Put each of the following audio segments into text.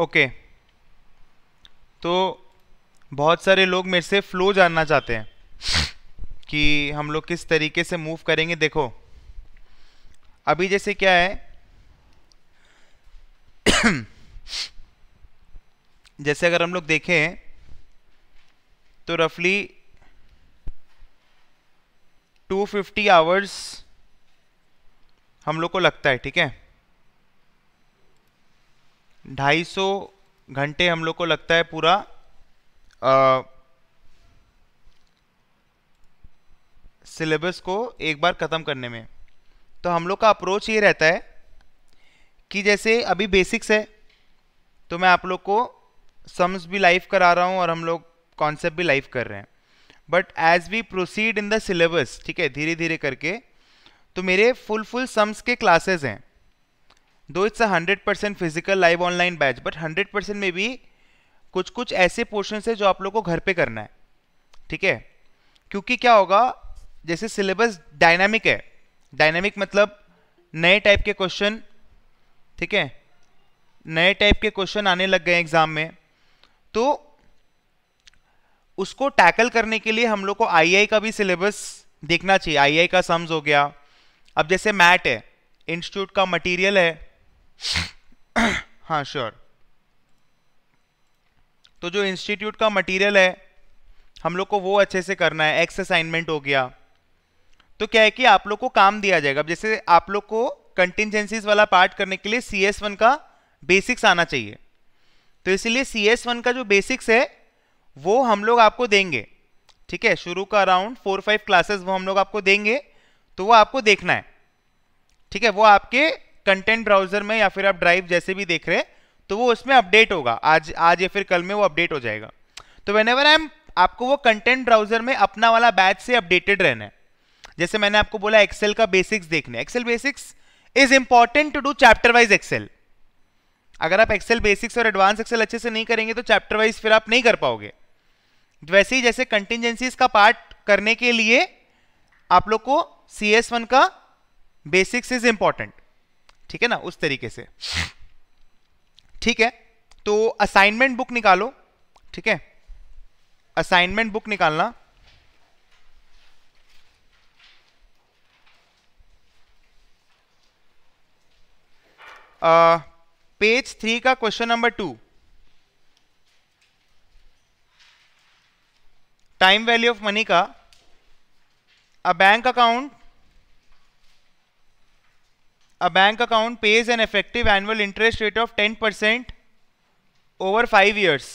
Okay तो बहुत सारे लोग मेरे से फ्लो जानना चाहते हैं कि हम लोग किस तरीके से मूव करेंगे देखो अभी जैसे क्या है जैसे अगर हम लोग देखें तो रफली 250 आवर्स हम लोग को लगता है ठीक है ढाई सौ घंटे हम लोग को लगता है पूरा सिलेबस को एक बार ख़त्म करने में तो हम लोग का अप्रोच ये रहता है कि जैसे अभी बेसिक्स है तो मैं आप लोग को सम्स भी लाइव करा रहा हूँ और हम लोग कॉन्सेप्ट भी लाइव कर रहे हैं but as we proceed in the syllabus ठीक है धीरे धीरे करके तो मेरे फुल फुल सम्स के क्लासेस हैं दो it's a hundred percent physical live online batch but hundred percent में भी कुछ कुछ ऐसे पोर्शन है जो आप लोग को घर पे करना है ठीक है क्योंकि क्या होगा जैसे सिलेबस डायनामिक है डायनामिक मतलब नए टाइप के क्वेश्चन ठीक है नए टाइप के क्वेश्चन आने लग गए एग्जाम में तो उसको टैकल करने के लिए हम लोग को आईआई का भी सिलेबस देखना चाहिए आईआई का सम्स हो गया अब जैसे मैट है इंस्टीट्यूट का मटेरियल है हाँ श्योर तो जो इंस्टीट्यूट का मटेरियल है हम लोग को वो अच्छे से करना है एक्स असाइनमेंट हो गया तो क्या है कि आप लोग को काम दिया जाएगा अब जैसे आप लोग को कंटिजेंसीज वाला पार्ट करने के लिए सी एस वन का बेसिक्स आना चाहिए तो इसीलिए सी एस वन का जो बेसिक्स है वो हम लोग आपको देंगे ठीक है शुरू का अराउंड फोर फाइव क्लासेस वो हम लोग आपको देंगे तो वो आपको देखना है ठीक है वो आपके कंटेंट ब्राउजर में या फिर आप ड्राइव जैसे भी देख रहे हैं तो वो उसमें अपडेट होगा आज आज या फिर कल में वो अपडेट हो जाएगा तो वेन एवर आई एम आपको वो कंटेंट ब्राउजर में अपना वाला बैच से अपडेटेड रहना है जैसे मैंने आपको बोला एक्सेल का बेसिक्स देखने Excel basics is important to do chapter wise Excel अगर आप एक्सेल बेसिक्स और एडवांस एक्सेल अच्छे से नहीं करेंगे तो चैप्टर वाइज फिर आप नहीं कर पाओगे वैसे ही जैसे कंटिजेंसीज का पार्ट करने के लिए आप लोग को सी एस वन का बेसिक्स इज इंपॉर्टेंट ठीक है ना उस तरीके से ठीक है तो असाइनमेंट बुक निकालो ठीक है असाइनमेंट बुक निकालना पेज थ्री का question number two time value of money का a bank account a bank account pays an effective annual interest rate of 10% over 5 years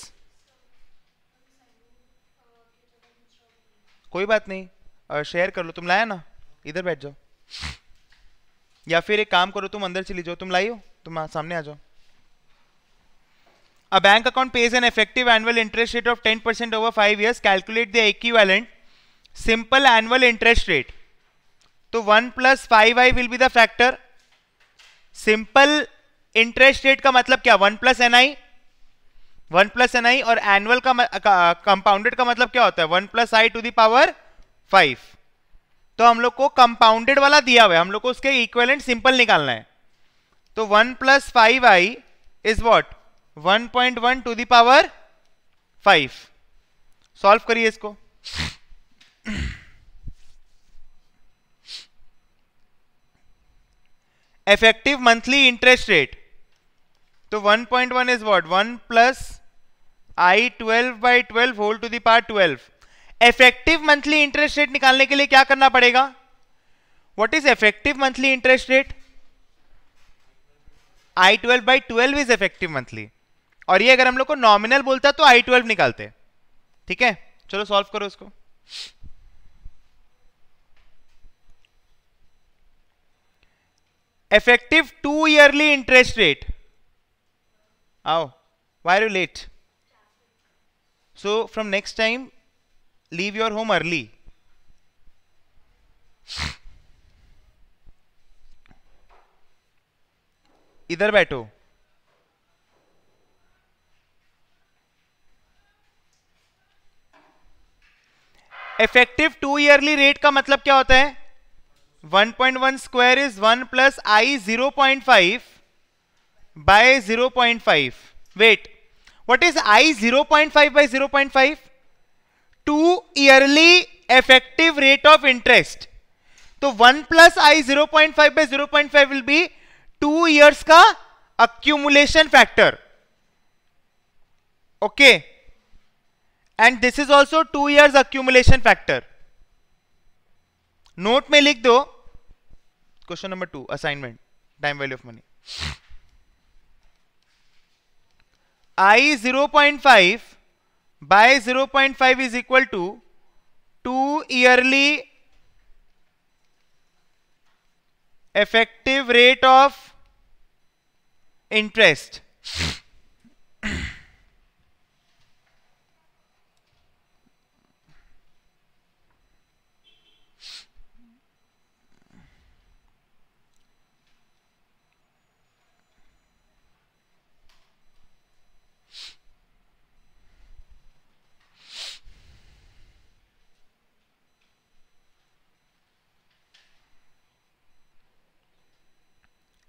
कोई बात नहीं शेयर कर लो तुम लाया ना इधर बैठ जाओ या फिर एक काम करो तुम अंदर चली जाओ तुम लाइयो तुम आ, सामने आ जाओ a bank account page n effective annual interest rate of ten percent over five years calculate the equivalent simple annual interest rate तो one plus five i will be the factor simple interest rate का मतलब क्या one plus n i one plus n i और annual का compounded का, का मतलब क्या होता है one plus i to the power five तो हम लोग को कंपाउंडेड वाला दिया हुआ है हम लोग को उसके इक्वेलेंट सिंपल निकालना है तो one plus five i is what one point one to the power five solve करिए इसको इफेक्टिव मंथली इंटरेस्ट रेट तो 1.1 point one is what one plus i twelve by twelve whole to the power twelve effective monthly interest rate निकालने के लिए क्या करना पड़ेगा what is effective monthly interest rate i twelve by twelve is effective monthly और ये अगर हम लोग को नॉमिनल बोलता है तो आई ट्वेल्व निकालते ठीक है चलो सॉल्व करो उसको effective two yearly interest rate oh why are you late so from next time leave your home early इधर बैठो इफेक्टिव टू ईयरली रेट का मतलब क्या होता है 1.1 square is 1 plus i 0.5 by 0.5. Wait, what is i 0.5 by 0.5? 2 yearly effective rate of interest. So 1 plus i 0.5 by 0.5 will be 2 years ka accumulation factor. Okay. And this is also 2 years accumulation factor. Note में लिख दो question number two assignment time value of money i zero point five by zero point five is equal to to yearly effective rate of interest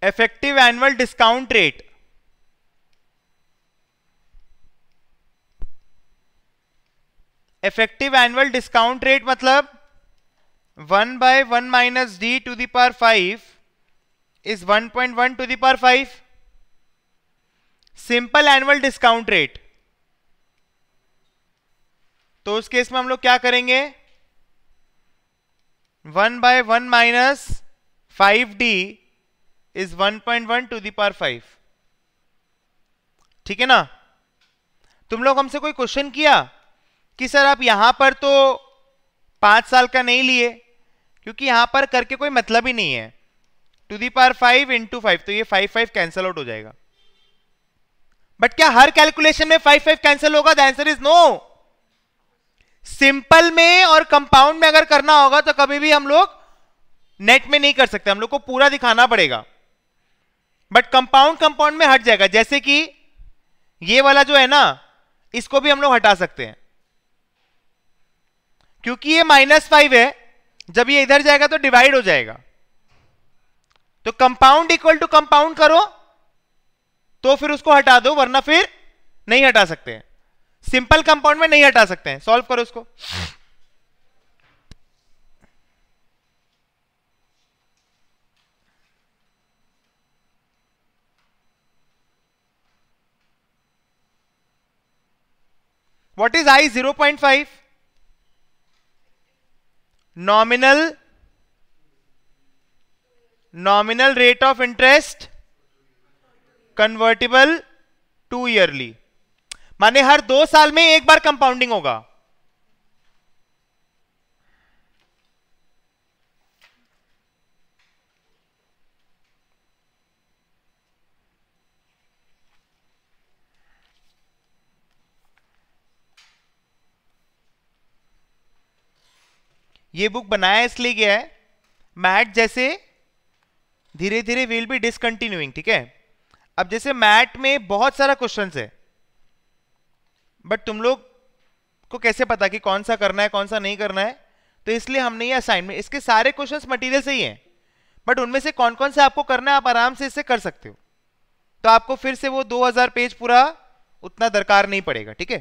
effective annual discount rate effective annual discount rate मतलब one by one minus d to power five is one point one to the power five simple annual discount rate तो उस केस में हम लोग क्या करेंगे one by one minus five d is 1.1 to the power 5 ठीक है ना तुम लोग हमसे कोई क्वेश्चन किया कि सर आप यहां पर तो पांच साल का नहीं लिए क्योंकि यहां पर करके कोई मतलब ही नहीं है to the power five into five तो ये फाइव फाइव कैंसिल आउट हो जाएगा बट क्या हर कैलकुलेशन में फाइव फाइव कैंसिल होगा the answer is no simple में और कंपाउंड में अगर करना होगा तो कभी भी हम लोग नेट में नहीं कर सकते हम लोग को पूरा दिखाना पड़ेगा बट कंपाउंड कंपाउंड में हट जाएगा जैसे कि ये वाला जो है ना इसको भी हम लोग हटा सकते हैं क्योंकि ये माइनस फाइव है जब ये इधर जाएगा तो डिवाइड हो जाएगा तो कंपाउंड इक्वल टू कंपाउंड करो तो फिर उसको हटा दो वरना फिर नहीं हटा सकते सिंपल कंपाउंड में नहीं हटा सकते हैं सॉल्व करो उसको what is i 0.5 nominal nominal rate of interest convertible to yearly माने हर दो साल में एक बार कंपाउंडिंग होगा ये बुक बनाया इसलिए गया है मैट जैसे धीरे धीरे विल बी डिसकंटिन्यूइंग ठीक है अब जैसे मैट में बहुत सारा क्वेश्चन है बट तुम लोग को कैसे पता कि कौन सा करना है कौन सा नहीं करना है तो इसलिए हमने ये असाइनमेंट इसके सारे क्वेश्चंस मटेरियल से ही हैं बट उनमें से कौन कौन से आपको करना है आप आराम से इससे कर सकते हो तो आपको फिर से वो 2000 पेज पूरा उतना दरकार नहीं पड़ेगा ठीक है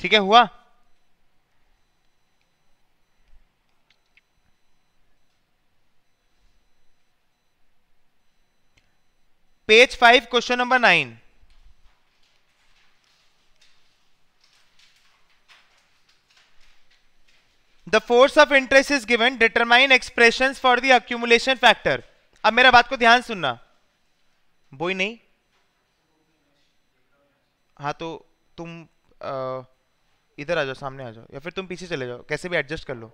ठीक है हुआ page five question number nine the force of interest is given determine expression for the accumulation factor अब मेरा बात को ध्यान सुनना वो ही नहीं हाँ तो तुम आ, इधर आ जाओ सामने आ जाओ या फिर तुम पीछे चले जाओ कैसे भी एडजस्ट कर लो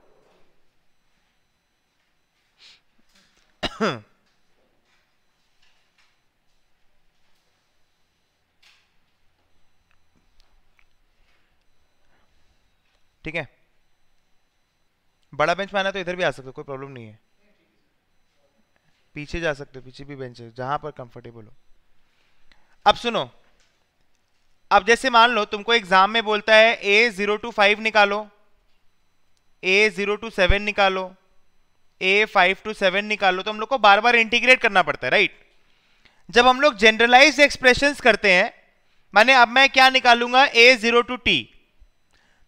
ठीक है बड़ा बेंच माना तो इधर भी आ सकते हो कोई प्रॉब्लम नहीं है पीछे जा सकते हो पीछे भी बेंच है जहां पर कंफर्टेबल हो अब सुनो अब जैसे मान लो तुमको एग्जाम में बोलता है ए जीरो टू फाइव निकालो ए जीरो टू सेवन निकालो ए फाइव टू सेवन निकालो तो हम लोग को बार बार इंटीग्रेट करना पड़ता है राइट जब हम लोग जनरलाइज एक्सप्रेशन करते हैं माने अब मैं क्या निकालूंगा ए जीरो टू टी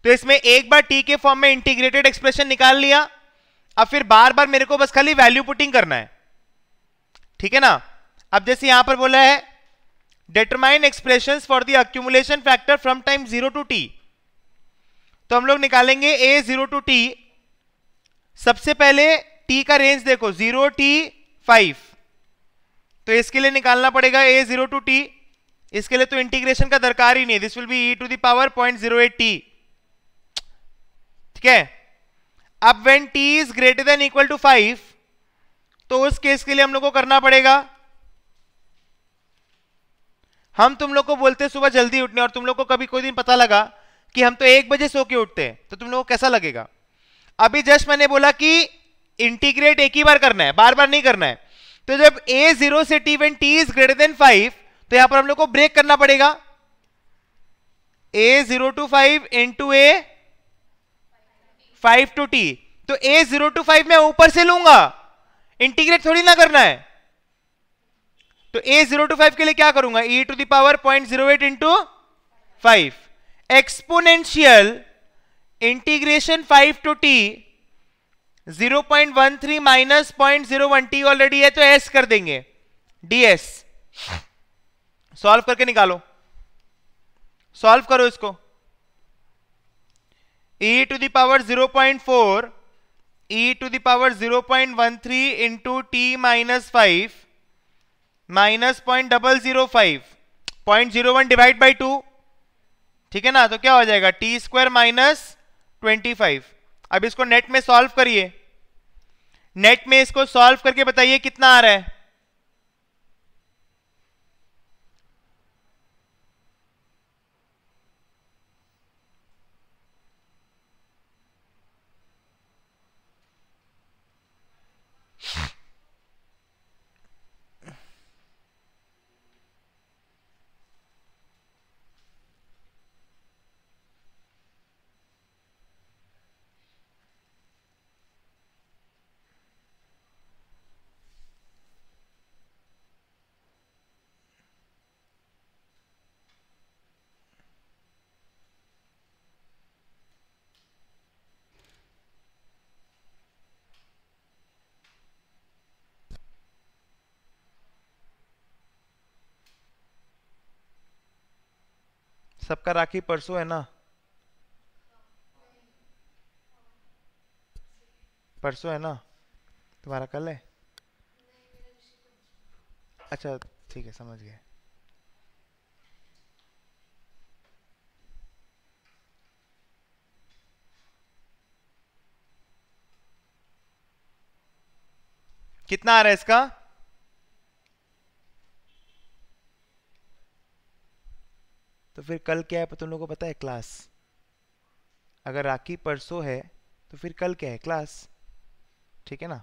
तो इसमें एक बार टी के फॉर्म में इंटीग्रेटेड एक्सप्रेशन निकाल लिया अब फिर बार बार मेरे को बस खाली वैल्यू पुटिंग करना है ठीक है ना अब जैसे यहां पर बोला है determine expression for the accumulation factor from time zero to t तो हम लोग निकालेंगे ए जीरो टू टी सबसे पहले टी का रेंज देखो जीरो टी फाइव तो इसके लिए निकालना पड़ेगा ए जीरो टू टी इसके लिए तो इंटीग्रेशन का दरकार ही नहीं this will be e to the power point zero eight t ठीक है अब when t is greater than equal to five तो उस केस के लिए हम लोग को करना पड़ेगा हम तुम लोग को बोलते सुबह जल्दी उठने और तुम लोग को कभी कोई दिन पता लगा कि हम तो एक बजे सो के उठते हैं तो तुम लोग को कैसा लगेगा अभी जस्ट मैंने बोला कि इंटीग्रेट एक ही बार करना है बार बार नहीं करना है तो जब ए जीरो से t when t is greater than five तो यहां पर हम लोग को ब्रेक करना पड़ेगा A zero to five to A five to t तो ए जीरो टू फाइव मैं ऊपर से लूंगा इंटीग्रेट थोड़ी ना करना है तो ए जीरो टू फाइव के लिए क्या करूंगा e to the power point zero eight into five exponential integration five to t zero point one three minus point zero one t already है तो एस कर देंगे डीएस सॉल्व करके निकालो सॉल्व करो इसको e to the power zero point four E to the power zero point one three into t minus five minus point double zero five point zero one divide by two ठीक है ना तो क्या हो जाएगा t square minus twenty five अब इसको net में सॉल्व करिए नेट में इसको सॉल्व करके बताइए कितना आ रहा है सबका राखी परसों है ना परसों है ना तुम्हारा कल है अच्छा ठीक है समझ गए कितना आ रहा है इसका तो फिर कल क्या है तुम लोग को पता है क्लास अगर राखी परसों है तो फिर कल क्या है क्लास ठीक है ना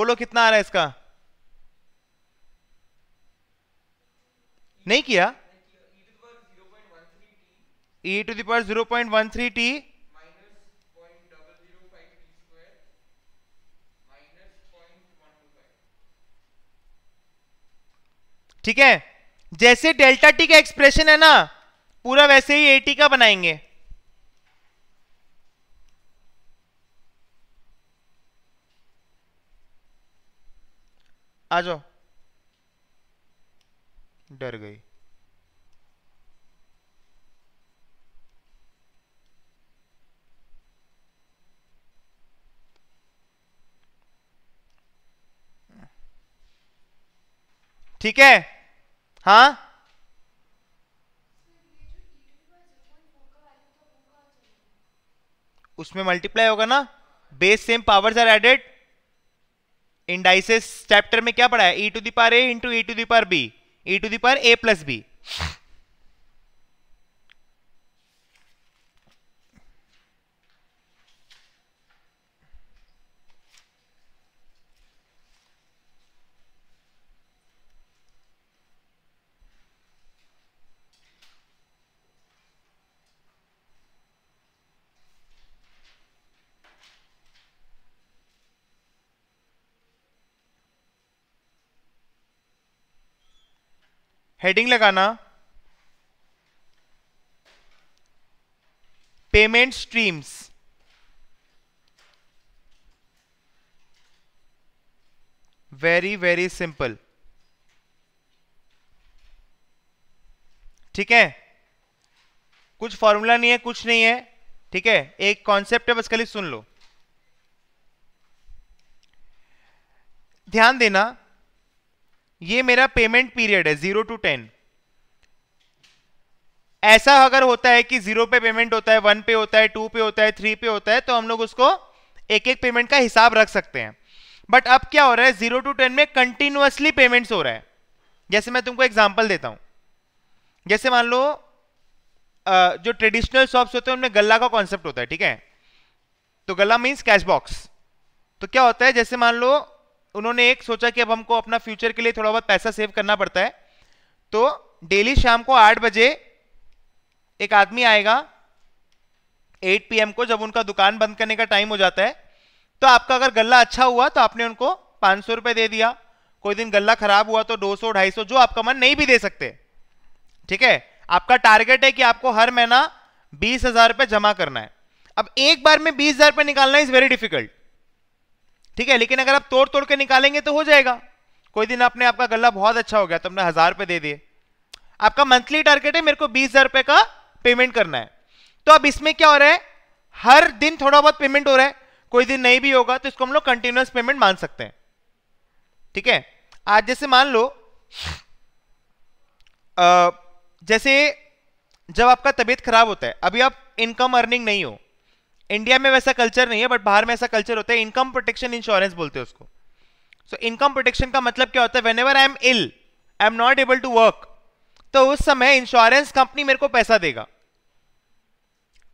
बोलो कितना आ रहा है इसका नहीं किया e zero point one three t ठीक है जैसे डेल्टा टी का एक्सप्रेशन है ना पूरा वैसे ही ए टी का बनाएंगे आ जाओ डर गई ठीक है हाँ उसमें मल्टीप्लाई होगा ना base same powers are added indices chapter में क्या पढ़ा है e to the power a into E to power b e to the power a plus b heading लगाना payment streams very very simple ठीक है कुछ formula नहीं है कुछ नहीं है ठीक है एक कॉन्सेप्ट है बस खाली सुन लो ध्यान देना ये मेरा पेमेंट पीरियड है जीरो टू टेन ऐसा अगर होता है कि जीरो पे पेमेंट होता है वन पे होता है टू पे होता है थ्री पे होता है तो हम लोग उसको एक एक पेमेंट का हिसाब रख सकते हैं बट अब क्या हो रहा है जीरो टू टेन में कंटिन्यूसली पेमेंट्स हो रहा है जैसे मैं तुमको एग्जाम्पल देता हूं जैसे मान लो जो ट्रेडिशनल शॉप्स होते हैं उनमें गला का कॉन्सेप्ट होता है ठीक है तो गला मीन्स कैश बॉक्स तो क्या होता है जैसे मान लो उन्होंने एक सोचा कि अब हमको अपना फ्यूचर के लिए थोड़ा बहुत पैसा सेव करना पड़ता है तो डेली शाम को आठ बजे एक आदमी आएगा 8 पीएम को जब उनका दुकान बंद करने का टाइम हो जाता है तो आपका अगर गला अच्छा हुआ तो आपने उनको पाँच सौ दे दिया कोई दिन गला खराब हुआ तो दो सौ ढाई सौ जो आपका मन नहीं भी दे सकते ठीक है आपका टारगेट है कि आपको हर महीना बीस हजार रुपए जमा करना है अब एक बार में बीस हजार रुपये निकालना इज वेरी डिफिकल्ट ठीक है लेकिन अगर आप तोड़ तोड़ के निकालेंगे तो हो जाएगा कोई दिन आपने आपका गला बहुत अच्छा हो गया तो हमने हजार रुपए दे दिए आपका मंथली टारगेट है मेरे को बीस हजार रुपए का पेमेंट करना है तो अब इसमें क्या हो रहा है हर दिन थोड़ा बहुत पेमेंट हो रहा है कोई दिन नहीं भी होगा तो इसको हम लोग कंटिन्यूस पेमेंट मान सकते हैं ठीक है आज जैसे मान लो आ, जैसे जब आपका तबीयत खराब होता है अभी आप इनकम अर्निंग नहीं हो इंडिया में वैसा कल्चर नहीं है बट बाहर में ऐसा कल्चर होता है इनकम प्रोटेक्शन इंश्योरेंस बोलते हैं उसको सो इनकम प्रोटेक्शन का मतलब क्या होता है whenever I am ill I am not able to work तो उस समय इंश्योरेंस कंपनी मेरे को पैसा देगा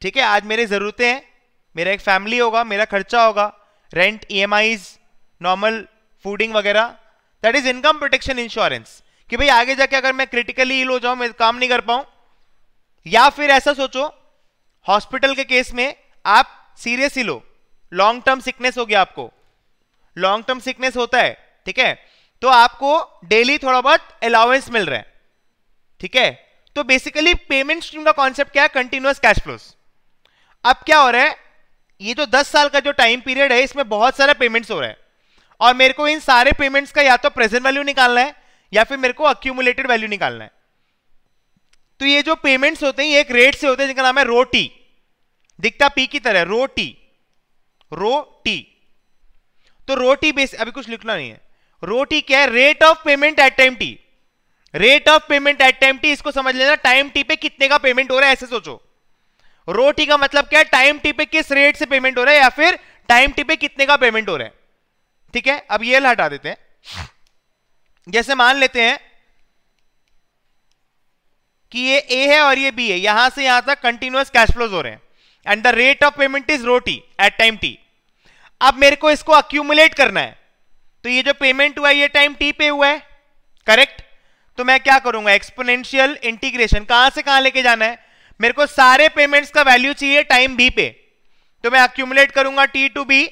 ठीक है आज मेरी ज़रूरतें हैं मेरा एक फैमिली होगा मेरा खर्चा होगा rent E M Is normal fooding वगैरह that is income protection insurance कि भाई आगे जाके अगर मैं क्रिटिकली इल हो जाऊं मैं काम नहीं कर पाऊं या फिर ऐसा सोचो हॉस्पिटल के केस में आप सीरियस ही लो लॉन्ग टर्म सिकनेस हो गया आपको लॉन्ग टर्म सिकनेस होता है ठीक है तो आपको डेली थोड़ा बहुत अलाउंस मिल रहा है ठीक है तो बेसिकली पेमेंट स्ट्रीम का कॉन्सेप्ट क्या है कंटिन्यूस कैश फ्लोस अब क्या हो रहा है ये जो 10 साल का जो टाइम पीरियड है इसमें बहुत सारा पेमेंट्स हो रहा है और मेरे को इन सारे पेमेंट्स का या तो प्रेजेंट वैल्यू निकालना है या फिर मेरे को अक्यूमुलेटेड वैल्यू निकालना है तो ये जो पेमेंट्स होते हैं ये एक रेट से होते हैं जिनका नाम है रोटी दिखता पी की तरह रो टी रो टी तो रोटी बेस अभी कुछ लिखना नहीं है रोटी क्या है rate of payment at time t rate of payment at time t इसको समझ लेना टाइम टी पे कितने का पेमेंट हो रहा है ऐसे सोचो रोटी का मतलब क्या है टाइम टी पे किस रेट से पेमेंट हो रहा है या फिर टाइम टी पे कितने का पेमेंट हो रहा है ठीक है अब ये हटा देते हैं जैसे मान लेते हैं कि ये ए है और ये बी है यहां से यहां तक कंटिन्यूस कैश फ्लोज हो रहे हैं and the rate of payment is rho t at time t अब मेरे को इसको अक्यूमुलेट करना है तो ये जो पेमेंट हुआ है ये टाइम टी पे हुआ है करेक्ट तो मैं क्या करूंगा एक्सपोनेंशियल इंटीग्रेशन कहां से कहां लेके जाना है मेरे को सारे पेमेंट्स का वैल्यू चाहिए टाइम बी पे तो मैं अक्यूमुलेट करूंगा t to b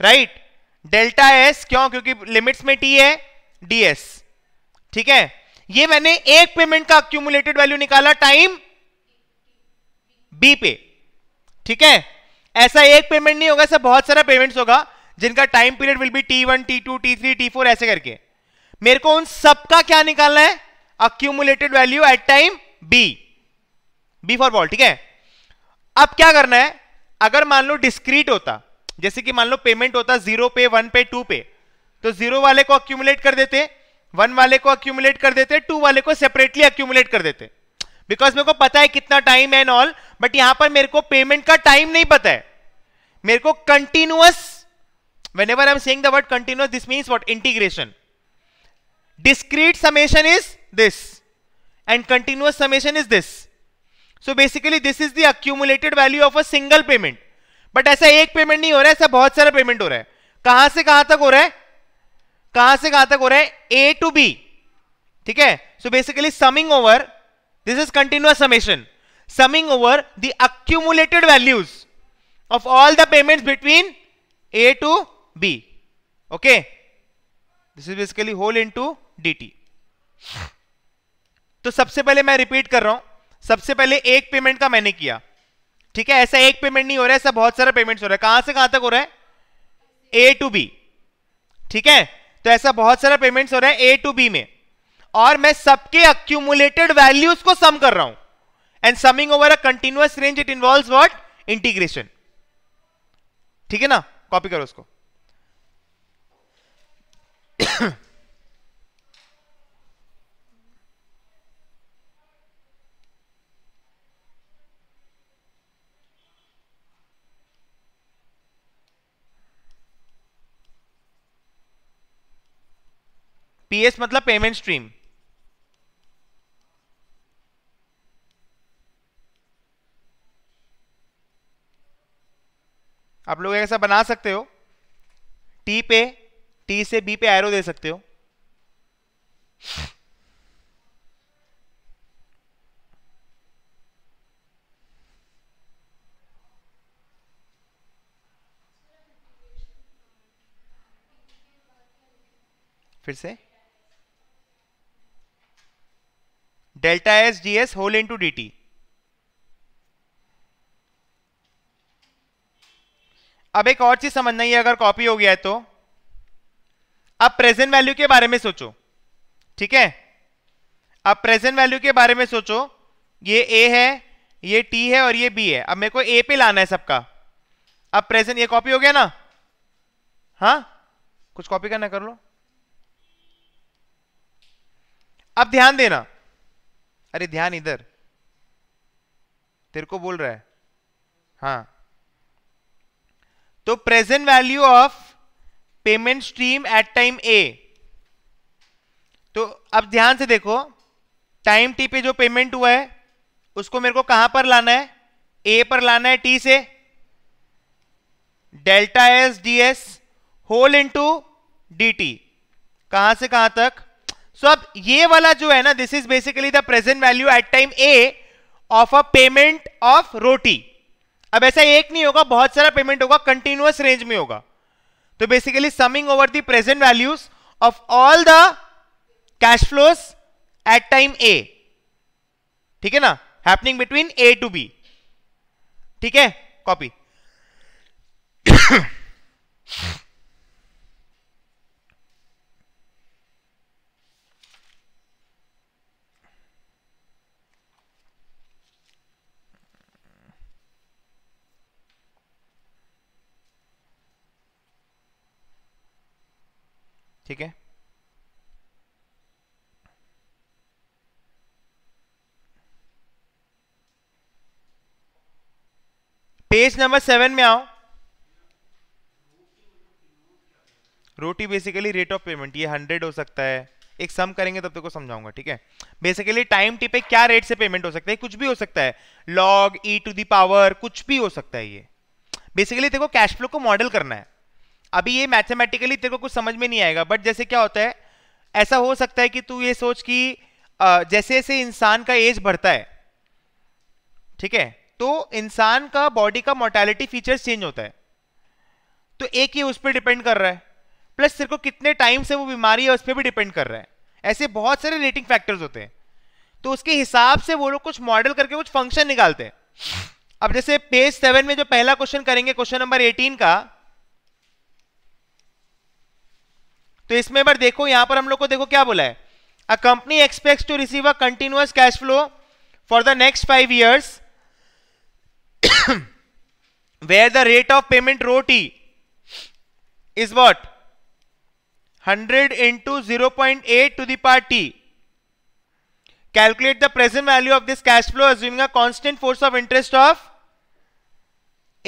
right delta s क्यों क्योंकि लिमिट्स में टी है डी एस ठीक है ये मैंने एक पेमेंट का अक्यूमुलेटेड वैल्यू निकाला टाइम बी पे ठीक है ऐसा एक पेमेंट नहीं होगा ऐसा बहुत सारा पेमेंट्स होगा जिनका time period will be t one t two t three t four ऐसे करके मेरे को उन सबका क्या निकालना है accumulated value at time b b for ball ठीक है अब क्या करना है अगर मान लो डिस्क्रीट होता जैसे कि मान लो पेमेंट होता जीरो पे वन पे टू पे तो जीरो वाले को अक्यूमुलेट कर देते वन वाले को अक्यूमुलेट कर देते टू वाले को सेपरेटली अक्यूमुलेट कर देते बिकॉज मेरे को पता है कितना टाइम एंड ऑल बट यहां पर मेरे को पेमेंट का टाइम नहीं पता है मेरे को continuous whenever I am saying the word continuous this means what integration discrete summation is this and continuous summation is this so basically this is the accumulated value of a single payment ऐसा एक payment नहीं हो रहा है ऐसा बहुत सारा payment हो रहा है कहां से कहां तक हो रहा है कहां से कहां तक हो रहा है ए टू बी ठीक है so basically summing over This is continuous summation, summing over the accumulated values of all the payments between A to B. Okay. This is basically whole into DT. तो सबसे पहले मैं repeat कर रहा हूं सबसे पहले एक पेमेंट का मैंने किया ठीक है ऐसा एक पेमेंट नहीं हो रहा है ऐसा बहुत सारा पेमेंट्स हो रहा है कहां से कहां तक हो रहा है ए टू बी ठीक है तो ऐसा बहुत सारा पेमेंट्स हो रहा है ए टू बी में और मैं सबके अक्यूमुलेटेड वैल्यूज को सम कर रहा हूं and summing over a continuous range it involve what integration ठीक है ना कॉपी करो उसको पीएस मतलब पेमेंट स्ट्रीम आप लोग ऐसा बना सकते हो टी पे टी से बी पे एरो दे सकते हो फिर से delta s d S whole into D T अब एक और चीज समझना ही है अगर कॉपी हो गया है तो अब प्रेजेंट वैल्यू के बारे में सोचो ठीक है अब प्रेजेंट वैल्यू के बारे में सोचो ये ए है ये टी है और ये बी है अब मेरे को ए पे लाना है सबका अब प्रेजेंट ये कॉपी हो गया ना हाँ कुछ कॉपी करना कर लो अब ध्यान देना अरे ध्यान इधर तेरे को बोल रहा है हाँ तो present value of payment stream at time a तो अब ध्यान से देखो टाइम टी पे जो पेमेंट हुआ है उसको मेरे को कहां पर लाना है ए पर लाना है टी से delta s d S whole into D t कहां से कहां तक सो so, अब ये वाला जो है ना this is basically the present value at time a of a payment of रोटी अब ऐसा एक नहीं होगा बहुत सारा पेमेंट होगा कंटिन्यूस रेंज में होगा तो basically summing over the present values of all the cash flows at time a ठीक है ना happening between a to B ठीक है कॉपी ठीक है पेज नंबर सेवन में आओ रोटी बेसिकली रेट ऑफ पेमेंट ये हंड्रेड हो सकता है एक सम करेंगे तब तक तो समझाऊंगा ठीक है बेसिकली टाइम टी पे क्या रेट से पेमेंट हो सकता है कुछ भी हो सकता है log e to the power कुछ भी हो सकता है ये बेसिकली देखो कैश फ्लो को मॉडल करना है अभी ये मैथमेटिकली तेरे को कुछ समझ में नहीं आएगा बट जैसे क्या होता है ऐसा हो सकता है कि तू ये सोच कि जैसे जैसे इंसान का एज बढ़ता है ठीक है तो इंसान का बॉडी का मोर्टेलिटी फीचर्स चेंज होता है तो एक ही उस पर डिपेंड कर रहा है प्लस तेरे को कितने टाइम से वो बीमारी है उस पर भी डिपेंड कर रहा है ऐसे बहुत सारे रिलेटिंग फैक्टर्स होते हैं तो उसके हिसाब से वो लोग कुछ मॉडल करके कुछ फंक्शन निकालते हैं अब जैसे पेज सेवन में जो पहला क्वेश्चन करेंगे क्वेश्चन नंबर एटीन का तो इसमें बार देखो यहां पर हम लोग को देखो क्या बोला है a company expect to receive a continuous cash flow for the next five years where the rate of payment रोटी is what hundred into zero point eight to the power t calculate the present value of this cash flow assuming a constant force of interest of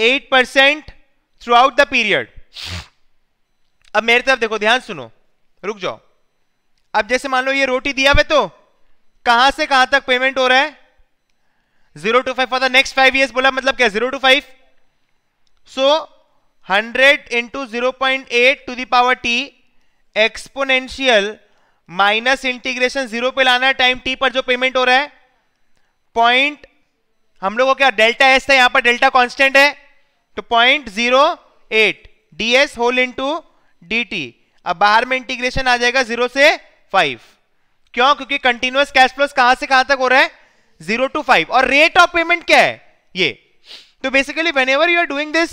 eight percent throughout the period अब मेरी तरफ देखो ध्यान सुनो रुक जाओ अब जैसे मान लो ये रोटी दिया तो कहां से कहां तक पेमेंट हो रहा है zero to five for the next five years बोला मतलब क्या zero to five so hundred into zero point eight to the power t exponential minus integration zero पे लाना है टाइम टी पर जो पेमेंट हो रहा है पॉइंट हम लोगों क्या डेल्टा एस था यहां पर डेल्टा कांस्टेंट है तो point zero eight d S whole into dt अब बाहर में इंटीग्रेशन आ जाएगा जीरो से फाइव क्यों क्योंकि कंटिन्यूस कैश फ्लोस कहां से कहां तक हो रहा है जीरो टू फाइव और रेट ऑफ पेमेंट क्या है ये तो basically whenever you are doing this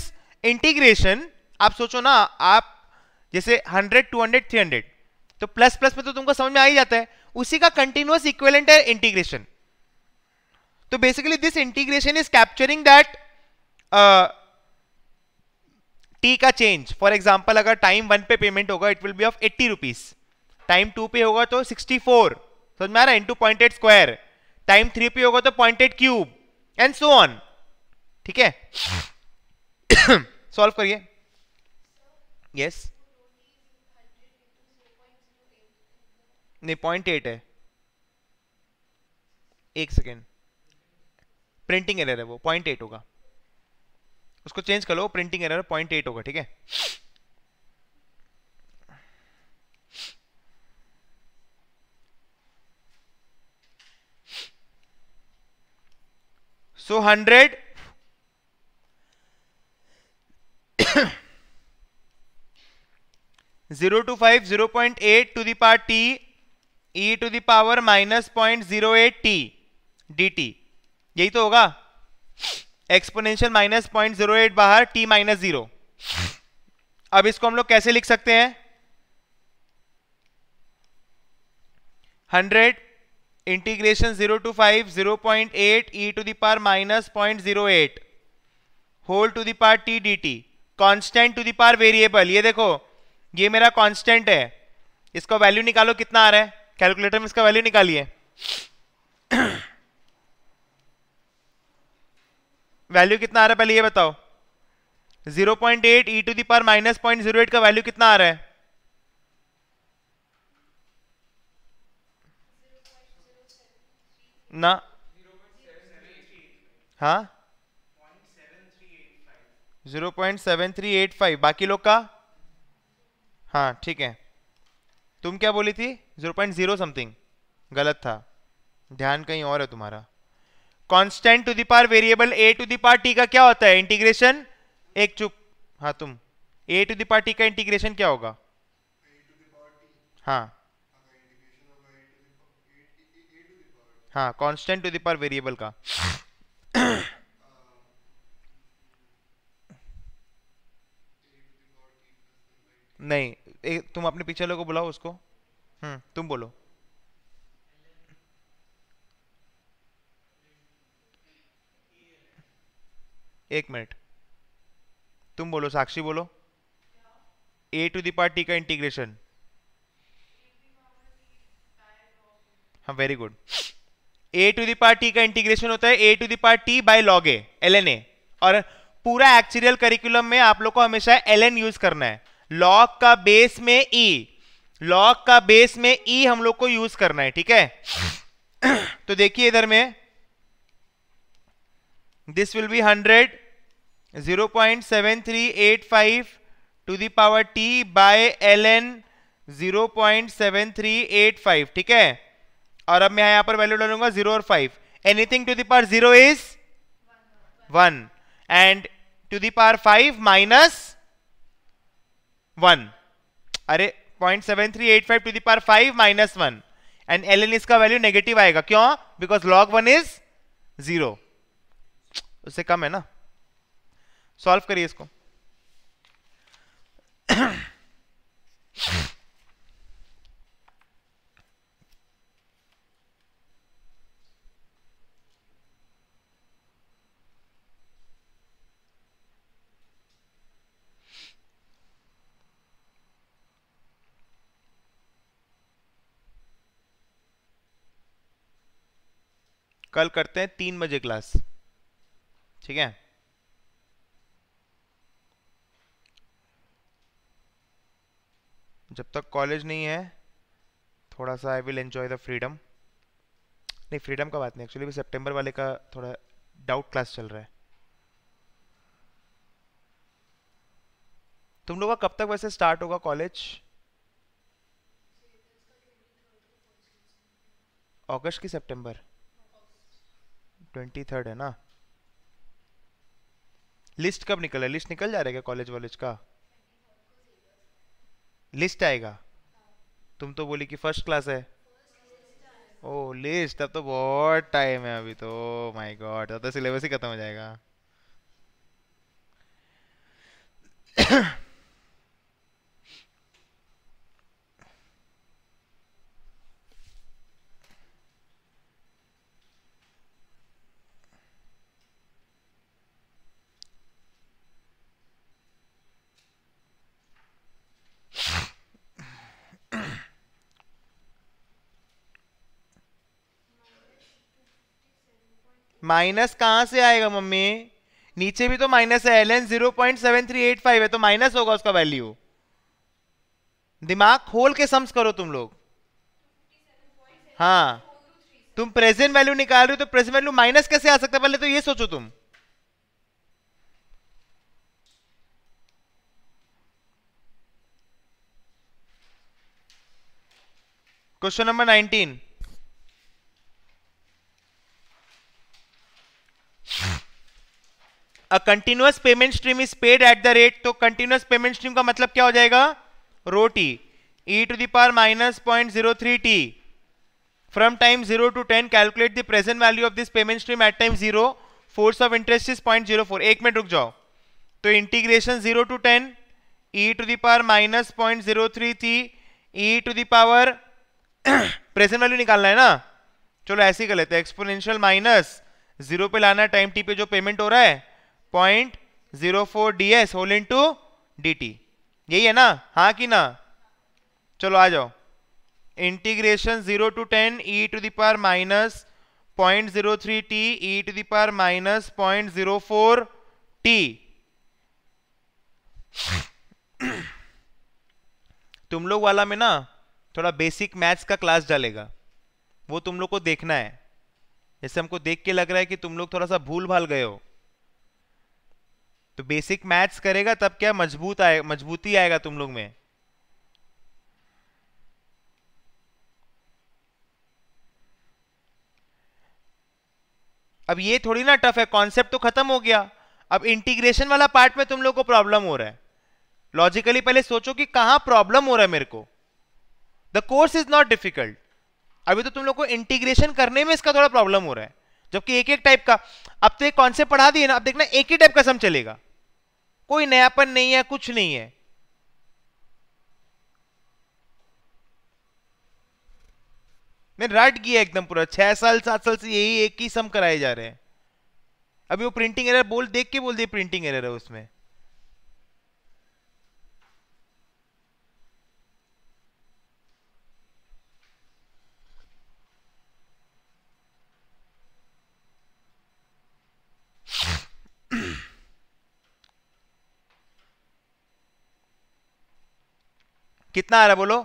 integration आप सोचो ना आप जैसे hundred two hundred three hundred तो प्लस प्लस में तो तुमको समझ में आ ही जाता है उसी का कंटिन्यूस इक्वेलेंट है इंटीग्रेशन तो basically this integration is capturing that t का चेंज फॉर एग्जाम्पल अगर टाइम वन पे पेमेंट होगा it will be of eighty rupees time two पे होगा तो सिक्सटी फोर समझ में आ रहा है into point eight square time three पे होगा तो point eight cube and so on ठीक है सॉल्व करिए यस नहीं पॉइंट एट है एक सेकेंड प्रिंटिंग एरर है वो पॉइंट एट होगा उसको चेंज कर लो प्रिंटिंग एरर पॉइंट एट होगा ठीक है so hundred zero to five zero point eight to the power t E to the power minus point zero eight t D t यही तो होगा exponential minus point zero eight बाहर t minus zero अब इसको हम लोग कैसे लिख सकते हैं hundred integration zero to five zero point eight e to the power minus point zero eight whole to the power t D t constant to the power variable ये देखो ये मेरा कॉन्स्टेंट है इसका वैल्यू निकालो कितना आ रहा है कैलकुलेटर में इसका वैल्यू निकालिए वैल्यू कितना आ रहा है पहले ये बताओ 0.8 point eight e to the power minus point zero eight का वैल्यू कितना आ रहा है ना हाँ zero point seven three eight five बाकी लोग का हाँ ठीक है तुम क्या बोली थी जीरो पॉइंट जीरो समथिंग गलत था ध्यान कहीं और है तुम्हारा constant to the power variable a to the power t का क्या होता है इंटीग्रेशन एक चुप हाँ तुम ए टू दावर टी का इंटीग्रेशन क्या होगा हाँ हाँ कॉन्स्टेंट टू दावर वेरिएबल का नहीं ए, तुम अपने पीछे लोगों को बुलाओ उसको हम्म तुम बोलो एक मिनट तुम बोलो साक्षी बोलो ए टू दी टी का इंटीग्रेशन हाँ very good a to the t का इंटीग्रेशन होता है a to the t by log a l n a और पूरा एक्चुरियल करिकुलम में आप लोग को हमेशा एल एन यूज करना है लॉग का बेस में ई e, लॉग का बेस में ई e हम लोग को यूज करना है ठीक है तो देखिए इधर में this will be hundred zero point seven three eight five to the power t by l n zero point seven three eight five ठीक है और अब मैं यहां पर वैल्यू डालूंगा जीरो और five anything to the power zero is one and to the power five minus one अरे point seven three eight five to the power five minus one and l n इसका वैल्यू नेगेटिव आएगा क्यों because log one is zero उससे कम है ना solve करिए इसको कल करते हैं तीन बजे क्लास ठीक है जब तक कॉलेज नहीं है थोड़ा सा I will enjoy the freedom नहीं फ्रीडम का बात नहीं एक्चुअली भी सेप्टेम्बर वाले का थोड़ा डाउट क्लास चल रहा है तुम लोग का कब तक वैसे स्टार्ट होगा कॉलेज अगस्त की सितंबर ट्वेंटी थर्ड है ना लिस्ट कब निकल है लिस्ट निकल जा रहा है क्या कॉलेज वॉलेज का लिस्ट आएगा तुम तो बोली कि फर्स्ट क्लास है ओ लिस्ट अब तो बहुत टाइम है अभी तो माय oh गॉड तो सिलेबस ही खत्म हो जाएगा माइनस कहां से आएगा मम्मी नीचे भी तो माइनस है l n zero point seven three eight five है तो माइनस होगा उसका वैल्यू दिमाग खोल के सम्स करो तुम लोग हाँ तुम प्रेजेंट वैल्यू निकाल रहे हो तो प्रेजेंट वैल्यू माइनस कैसे आ सकता है पहले तो ये सोचो तुम question number nineteen continuous payment stream is paid at the rate तो कंटिन्यूस पेमेंट स्ट्रीम का मतलब क्या हो जाएगा रोटी e to the power minus point zero three t from time zero to ten calculate the present value of this payment stream at time zero force of interest is point zero four एक minute रुक जाओ तो integration zero to ten e to the power minus point zero three t e to the power present value निकालना है ना चलो ऐसे ही कर लेते हैं एक्सपोनेंशियल माइनस जीरो पे लाना टाइम टी पे जो पेमेंट हो रहा है point zero four D S whole into d t यही है ना हाँ कि ना चलो आ जाओ integration zero to ten e to power minus point zero three t E to power minus point zero four t तुम लोग वाला में ना थोड़ा बेसिक मैथ्स का क्लास डालेगा वो तुम लोग को देखना है जैसे हमको देख के लग रहा है कि तुम लोग थोड़ा सा भूल भाल गए हो तो बेसिक मैथ्स करेगा तब क्या मजबूत आए मजबूती आएगा तुम लोग में अब ये थोड़ी ना टफ है कॉन्सेप्ट तो खत्म हो गया अब इंटीग्रेशन वाला पार्ट में तुम लोग को प्रॉब्लम हो रहा है लॉजिकली पहले सोचो कि कहां प्रॉब्लम हो रहा है मेरे को the course is not difficult अभी तो तुम लोग को इंटीग्रेशन करने में इसका थोड़ा प्रॉब्लम हो रहा है जबकि एक एक टाइप का अब तो एक कॉन्सेप्ट पढ़ा दिए ना अब देखना एक ही टाइप का सम चलेगा कोई नयापन नहीं है कुछ नहीं है मैंने रट किया एकदम पूरा छह साल सात साल से यही एक ही सम कराए जा रहे हैं अभी वो प्रिंटिंग एरर बोल देख के बोल दिए प्रिंटिंग एरर है उसमें कितना आ रहा है बोलो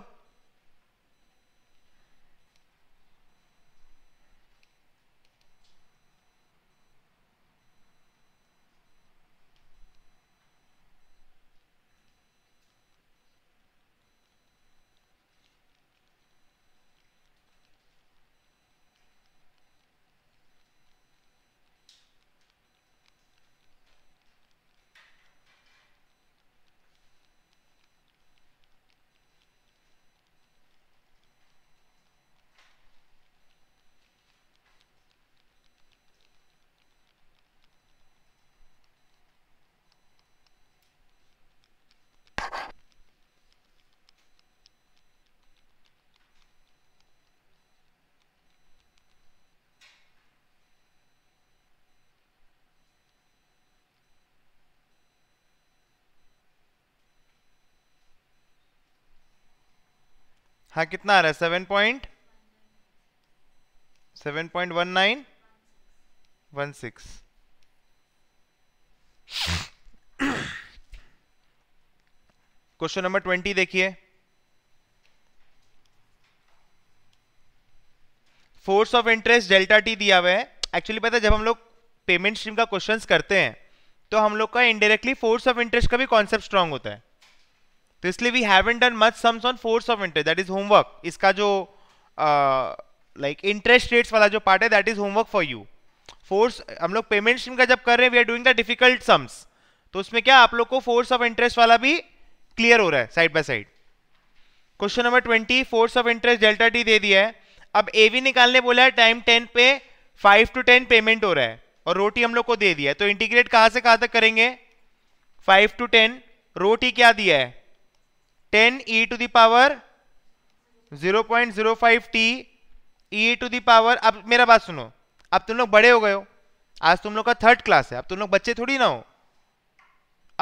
हाँ कितना आ रहा है seven point seven point one nine one six question number twenty देखिए force of interest delta t दिया हुआ है एक्चुअली पता है जब हम लोग पेमेंट स्ट्रीम का क्वेश्चंस करते हैं तो हम लोग का इनडायरेक्टली फोर्स ऑफ इंटरेस्ट का भी कॉन्सेप्ट स्ट्रांग होता है तो इसलिए we haven't done much sums on force of interest that is homework इसका जो लाइक इंटरेस्ट रेट्स वाला जो पार्ट है that is homework for you force हम लोग पेमेंट स्ट्रीम का जब कर रहे हैं we are doing the difficult sums तो उसमें क्या आप लोग को फोर्स ऑफ इंटरेस्ट वाला भी क्लियर हो रहा है side by side question number twenty force of interest delta t दे दिया है अब एवी निकालने बोला है टाइम टेन पे फाइव टू टेन पेमेंट हो रहा है और रोटी हम लोग को दे दिया है तो इंटीग्रेट कहाँ से कहां तक करेंगे फाइव टू टेन रोटी क्या दिया है ten e to the power zero point zero five t E to the power अब मेरा बात सुनो अब तुम लोग बड़े हो गए हो आज तुम लोग का थर्ड क्लास है अब तुम लोग बच्चे थोड़ी ना हो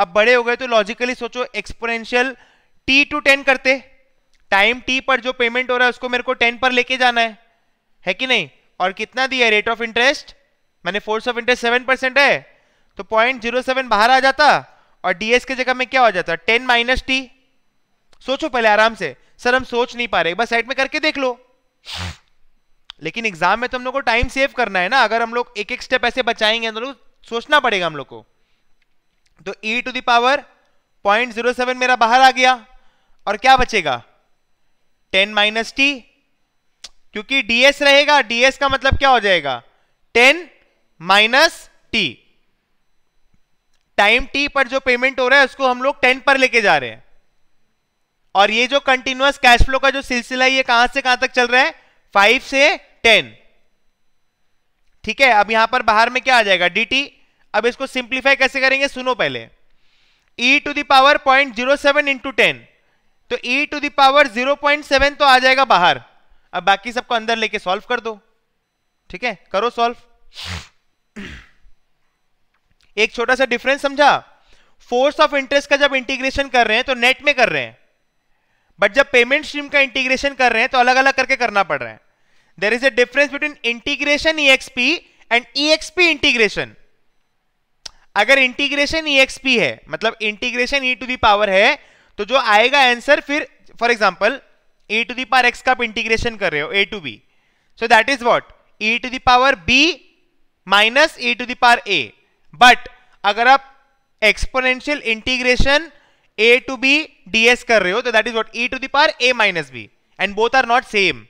अब बड़े हो गए तो लॉजिकली सोचो एक्सपोनेंशियल टी टू टेन करते टाइम टी पर जो पेमेंट हो रहा है उसको मेरे को टेन पर लेके जाना है है कि नहीं और कितना दिया रेट ऑफ इंटरेस्ट मैंने force of interest seven percent है तो पॉइंट जीरो सेवन बाहर आ जाता और डीएस की जगह में क्या हो जाता टेन माइनस टी सोचो पहले आराम से सर हम सोच नहीं पा रहे बस साइड में करके देख लो लेकिन एग्जाम में तो हम लोग को टाइम सेव करना है ना अगर हम लोग एक एक स्टेप ऐसे बचाएंगे तो सोचना पड़ेगा हम लोग को तो e to the power point zero seven मेरा बाहर आ गया और क्या बचेगा टेन माइनस टी क्योंकि ds रहेगा ds का मतलब क्या हो जाएगा ten minus t time t पर जो पेमेंट हो रहा है उसको हम लोग टेन पर लेके जा रहे हैं और ये जो कंटिन्यूस कैश फ्लो का जो सिलसिला ये कहां से कहां तक चल रहा है फाइव से टेन ठीक है अब यहां पर बाहर में क्या आ जाएगा डी अब इसको सिंप्लीफाई कैसे करेंगे सुनो पहले e to the power point zero seven into ten तो ई to the power zero point seven तो आ जाएगा बाहर अब बाकी सबको अंदर लेके सॉल्व कर दो ठीक है करो सॉल्व एक छोटा सा डिफरेंस समझा फोर्स ऑफ इंटरेस्ट का जब इंटीग्रेशन कर रहे हैं तो नेट में कर रहे हैं बट जब पेमेंट स्ट्रीम का इंटीग्रेशन कर रहे हैं तो अलग अलग करके करना पड़ रहा है there is a difference between integration EXP and EXP integration अगर इंटीग्रेशन ईएक्सपी e है मतलब integration e to the power है तो जो आएगा आंसर फिर for example a to the power x का आप इंटीग्रेशन कर रहे हो a to b so that is what e to the power b minus e to the power a but अगर आप exponential integration to b D S कर रहे हो तो that is what e to the power a minus b and both are not same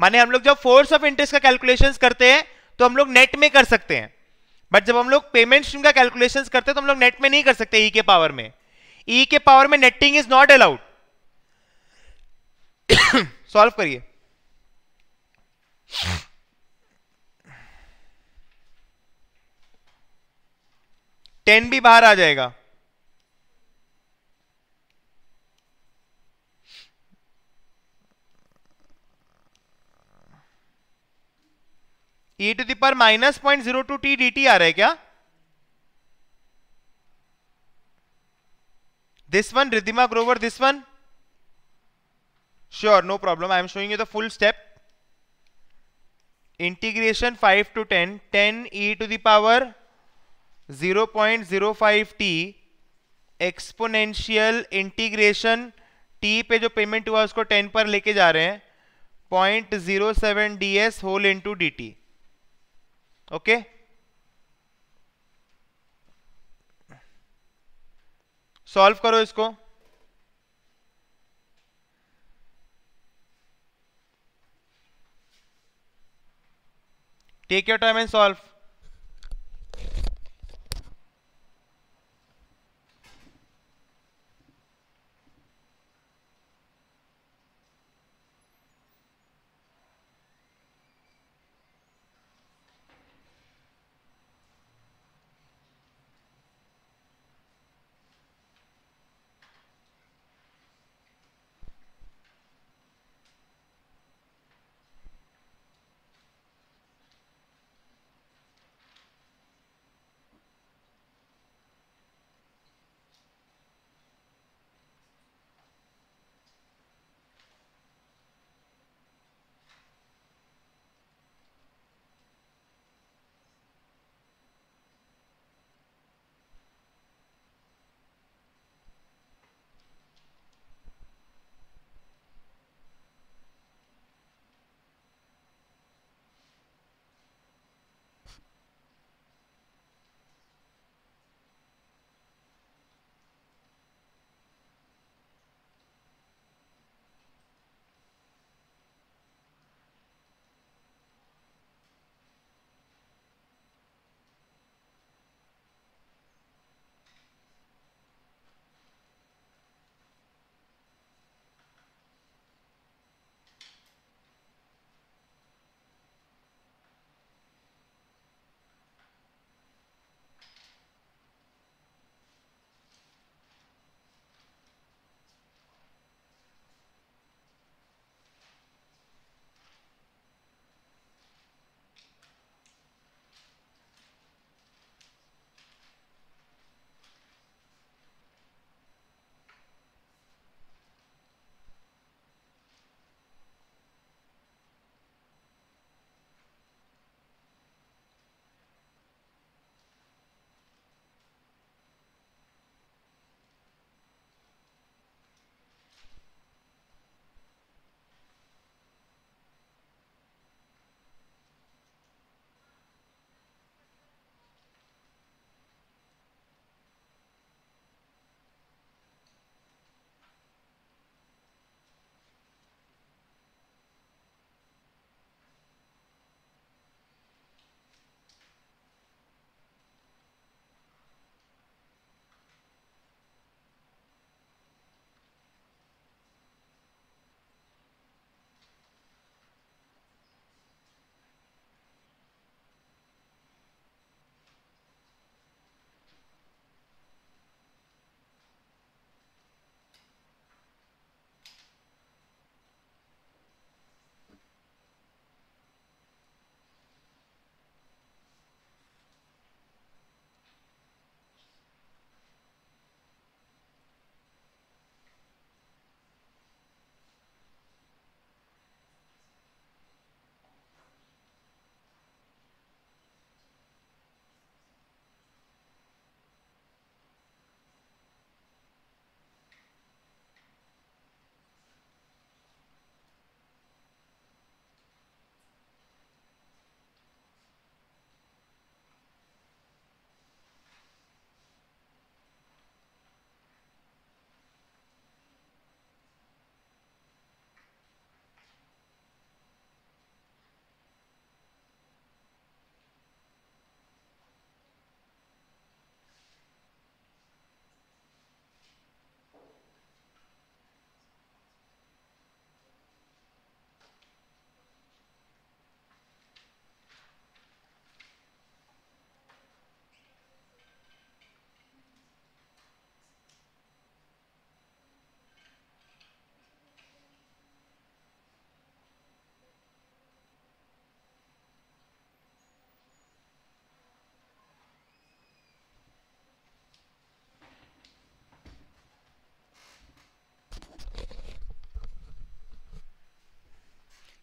माने हम लोग जब फोर्स ऑफ इंटरेस्ट का कैलकुलेशन करते हैं तो हम लोग नेट में कर सकते हैं बट जब हम लोग पेमेंट स्ट्रीम का कैलकुलेशन करते हैं तो हम लोग नेट में नहीं कर सकते ई e के पावर में ई e के पावर में netting is not allowed solve करिए टेन भी बाहर आ जाएगा ई to the power minus point zero to t D t आ रहा है क्या this one Ridima Grover this one sure no problem I am showing you the full step integration five to ten ten e to the power 0.05 point zero five t exponential integration t पे जो payment हुआ उसको ten पर लेके जा रहे हैं point zero seven d S whole into D t okay solve करो इसको take your time and solve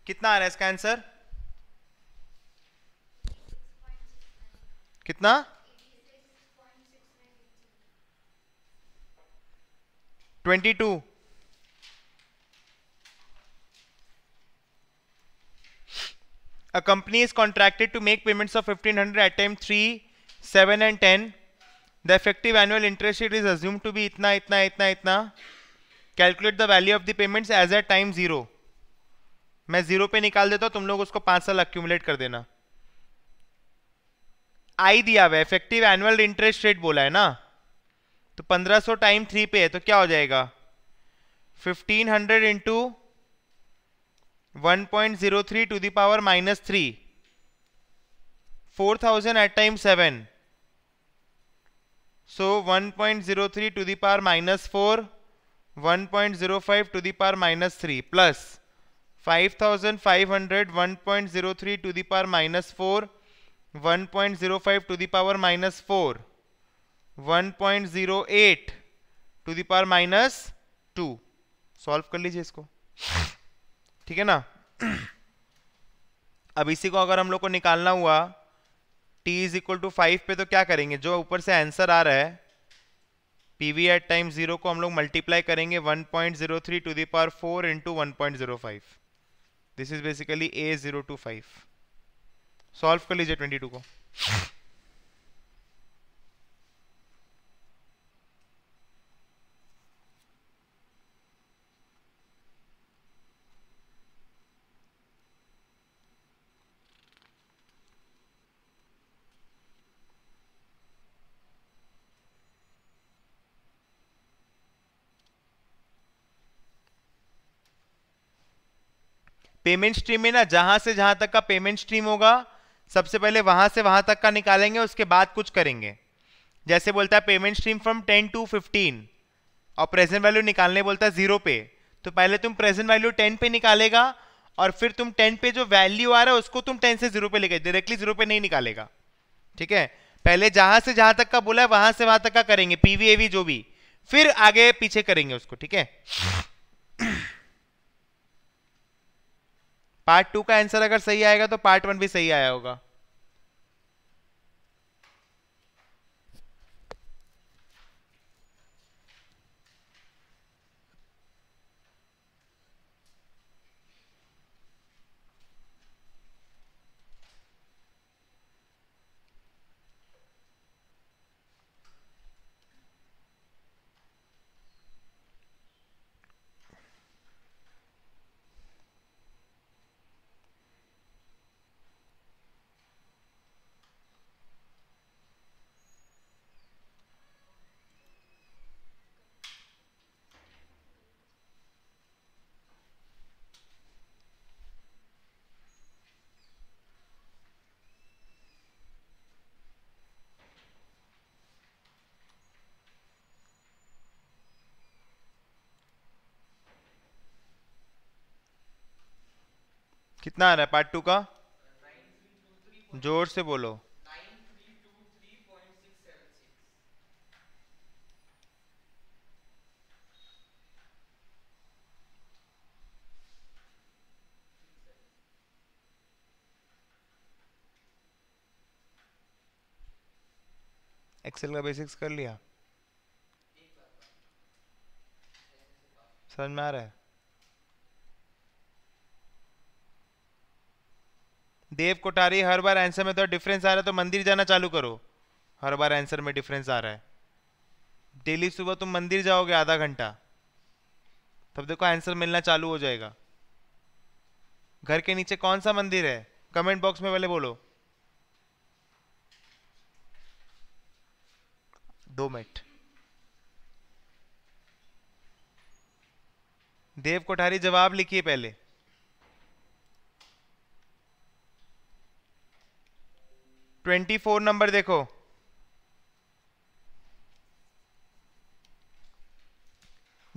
कितना आ रहा है इसका आंसर कितना twenty two A company is contracted to make payments of 1500 at time 3, 7 and 10. The effective annual interest rate is assumed to be itna, itna, itna, itna. Calculate the value of the payments as at time 0. मैं zero पे निकाल देता हूं तुम लोग उसको पांच साल अक्यूमुलेट कर देना आई दिया हुआ इफेक्टिव एनुअल इंटरेस्ट रेट बोला है ना तो 1500 टाइम थ्री पे है तो क्या हो जाएगा 1500 hundred into one point zero three to the power minus three four thousand at time seven so 1.03 point zero three to the power minus four one point zero five to power minus three plus 5500 1.03 to the power minus 4 1.05 to the power minus 4 1.08 to the power minus two solve कर लीजिए इसको ठीक है ना अब इसी को अगर हम लोग को निकालना हुआ t is equal to five पे तो क्या करेंगे जो ऊपर से आंसर आ रहा है P V at time zero को हम लोग मल्टीप्लाई करेंगे 1.03 to the power 4 into one this is basically a zero to five solve कर लीजिए ट्वेंटी टू को पेमेंट स्ट्रीम में ना जहां से जहां तक का पेमेंट स्ट्रीम होगा सबसे पहले वहां से वहां तक का निकालेंगे उसके बाद कुछ करेंगे जैसे बोलता है payment stream from ten to fifteen और प्रेजेंट वैल्यू निकालने बोलता है जीरो पे तो पहले तुम प्रेजेंट वैल्यू टेन पे निकालेगा और फिर तुम टेन पे जो वैल्यू आ रहा है उसको तुम टेन से जीरो पे लेके डायरेक्टली जीरो पे नहीं निकालेगा ठीक है पहले जहां से जहां तक का बोला है वहां से वहां तक का करेंगे पीवीएवी जो भी फिर आगे पीछे करेंगे उसको ठीक है पार्ट टू का आंसर अगर सही आएगा तो पार्ट वन भी सही आया होगा कितना आ रहा है पार्ट टू का जोर से बोलो एक्सेल का बेसिक्स कर लिया समझ में आ रहा है देव कोठारी हर बार आंसर में थोड़ा तो डिफरेंस आ रहा है तो मंदिर जाना चालू करो हर बार आंसर में डिफरेंस आ रहा है डेली सुबह तुम मंदिर जाओगे आधा घंटा तब देखो आंसर मिलना चालू हो जाएगा घर के नीचे कौन सा मंदिर है कमेंट बॉक्स में पहले बोलो दो मिनट देव कोठारी जवाब लिखिए पहले ट्वेंटी फोर नंबर देखो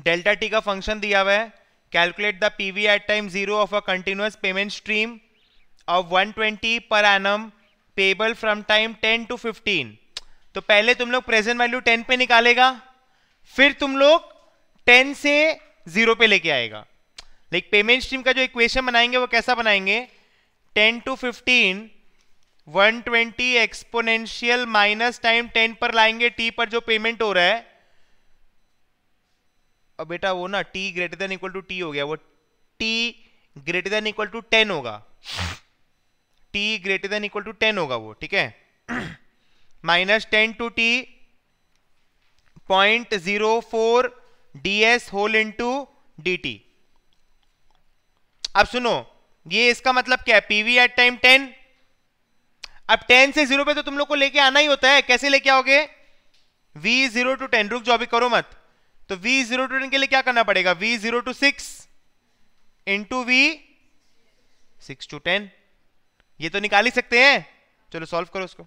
डेल्टा टी का फंक्शन दिया हुआ है calculate the PV at time zero of a continuous payment stream of 120 per annum payable from time 10 to 15 तो पहले तुम लोग प्रेजेंट वैल्यू 10 पे निकालेगा फिर तुम लोग 10 से जीरो पे लेके आएगा लाइक पेमेंट स्ट्रीम का जो इक्वेशन बनाएंगे वो कैसा बनाएंगे 10 to 120 twenty exponential minus time ten पर लाएंगे टी पर जो पेमेंट हो रहा है अब बेटा वो ना T greater than equal to T हो गया वो T greater than equal to ten होगा T greater than equal to ten होगा वो ठीक है minus ten to T point zero four D S whole into D T अब सुनो ये इसका मतलब क्या है पीवी एट टाइम टेन अब टेन से जीरो पे तो तुम लोग को लेके आना ही होता है कैसे लेके आओगे वी जीरो टू टेन रुक जो अभी करो मत तो वी जीरो टू टेन के लिए क्या करना पड़ेगा V zero to six into V six to ten ये तो निकाल ही सकते हैं चलो सॉल्व करो उसको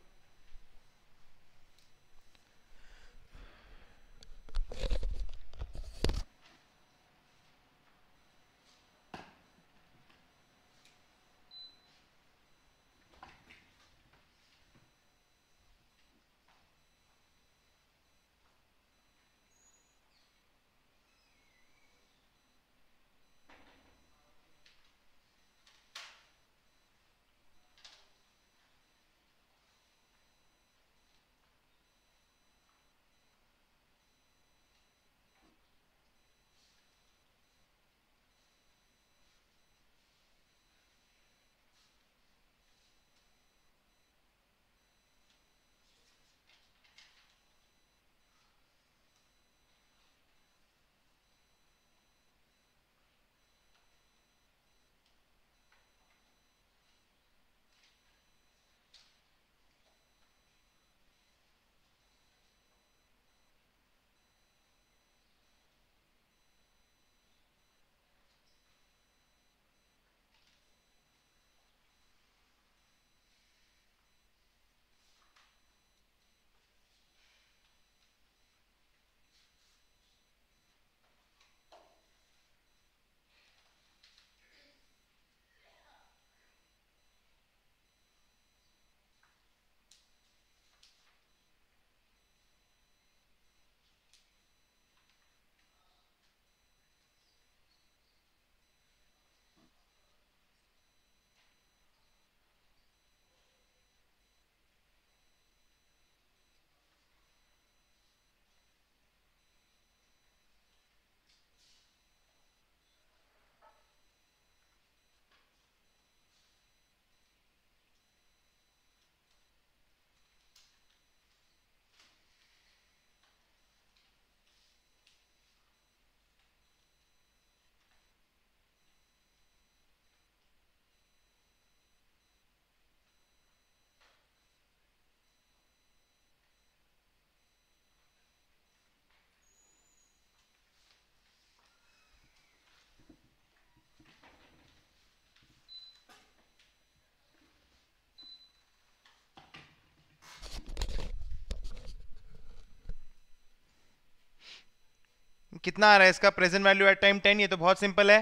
कितना आ रहा है इसका present value at time ten ये तो बहुत सिंपल है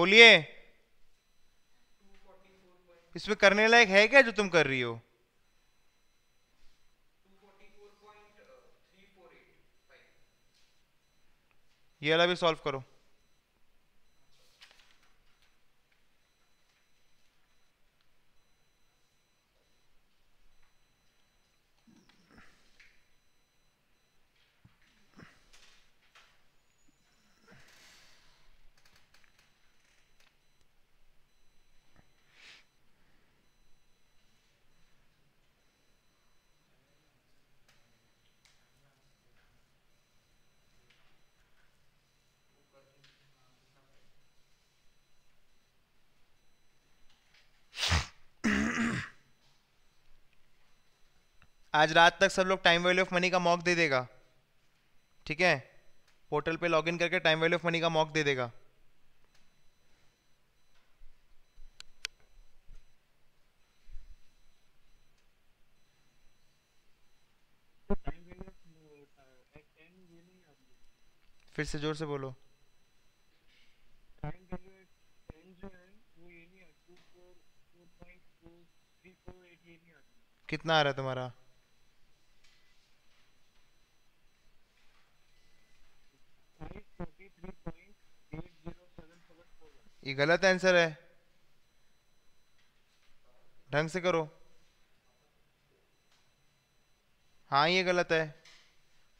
बोलिए इसमें करने लायक है क्या जो तुम कर रही हो ये वाला भी सॉल्व करो आज रात तक सब लोग टाइम वैल्यू ऑफ मनी का मॉक दे देगा ठीक है पोर्टल पे लॉगिन करके टाइम वैल्यू ऑफ मनी का मॉक दे देगा फिर से जोर से बोलो कितना आ रहा है तुम्हारा ये गलत आंसर है ढंग से करो हाँ ये गलत है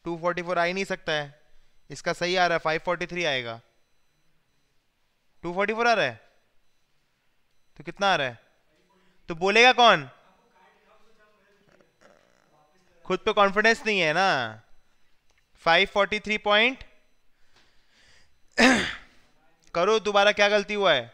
244 आ ही नहीं सकता है इसका सही आ रहा है 543 आएगा 244 आ रहा है तो कितना आ रहा है तो बोलेगा कौन खुद पे कॉन्फिडेंस नहीं है ना 543 पॉइंट करो दोबारा क्या गलती हुआ है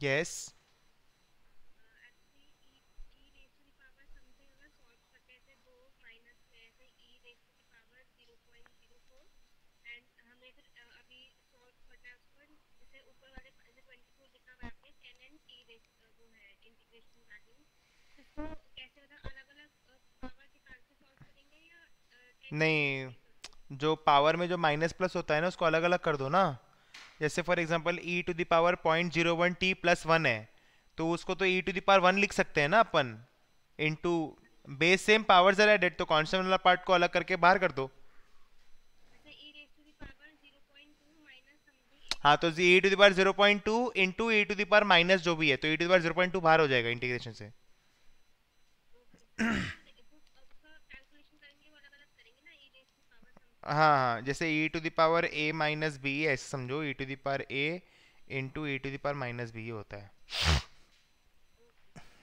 Yes. नहीं जो पावर में जो माइनस प्लस होता है ना उसको अलग अलग कर दो ना जैसे for example E to the power point zero one T plus one है तो उसको तो ई टू दावर वन लिख सकते हैं ना अपन into base same power जरा एडेड तो कॉन्स्टेंट वाला पार्ट को अलग करके बाहर कर दो अच्छा, e हाँ तो ई to the power zero point two into E to the power minus जो भी है तो ई to the power zero point two बाहर हो जाएगा इंटीग्रेशन से हाँ हाँ जैसे E to the power A minus B ऐसे समझो E to the power A into E to the power minus B होता है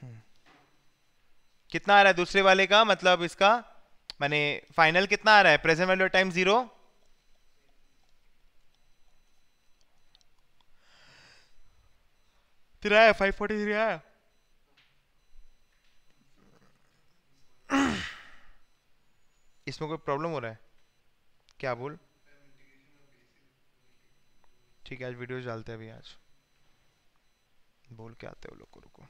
हम्म। कितना आ रहा है दूसरे वाले का मतलब इसका मैंने फाइनल कितना आ रहा है present value time zero five forty three आया इसमें कोई प्रॉब्लम हो रहा है क्या बोल ठीक है आज वीडियो डालते हैं अभी आज बोल के आते हो लोग को रुको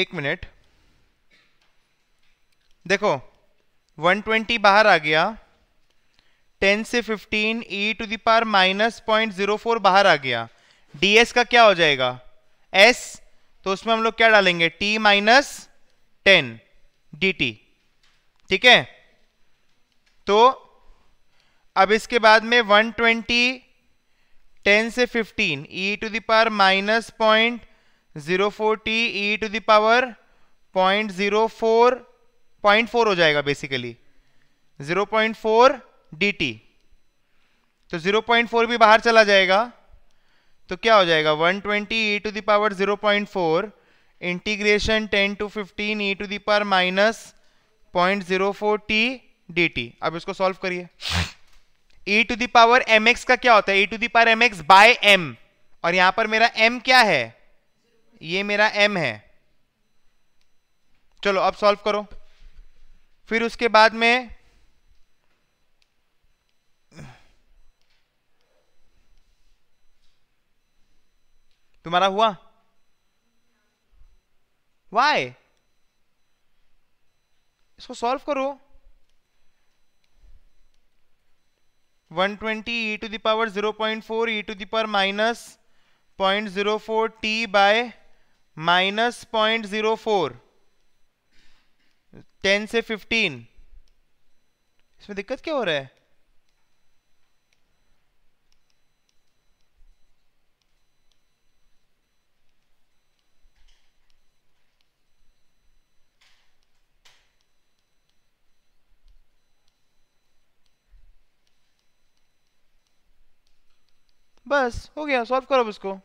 एक मिनट देखो 120 बाहर आ गया 10 से 15 e to the power minus point zero four बाहर आ गया ds का क्या हो जाएगा s तो उसमें हम लोग क्या डालेंगे t माइनस टेन डी ठीक है तो अब इसके बाद में 120 10 से 15 e to the power minus point zero four T E to the power point zero four point four हो जाएगा basically zero point four D T तो जीरो पॉइंट फोर भी बाहर चला जाएगा तो क्या हो जाएगा one twenty E to the power zero point four integration ten to fifteen E to the power minus point zero four T D T अब इसको सॉल्व करिए E e to the power M x का क्या होता है E e to the power M X by M और यहां पर मेरा एम क्या है ये मेरा एम है चलो अब सॉल्व करो फिर उसके बाद में तुम्हारा हुआ वाई इसको सॉल्व करो 120 twenty E to the power zero point four E to the power minus point zero four T by minus point zero four ten से फिफ्टीन इसमें दिक्कत क्या हो रहा है बस हो गया सॉल्व करो उसको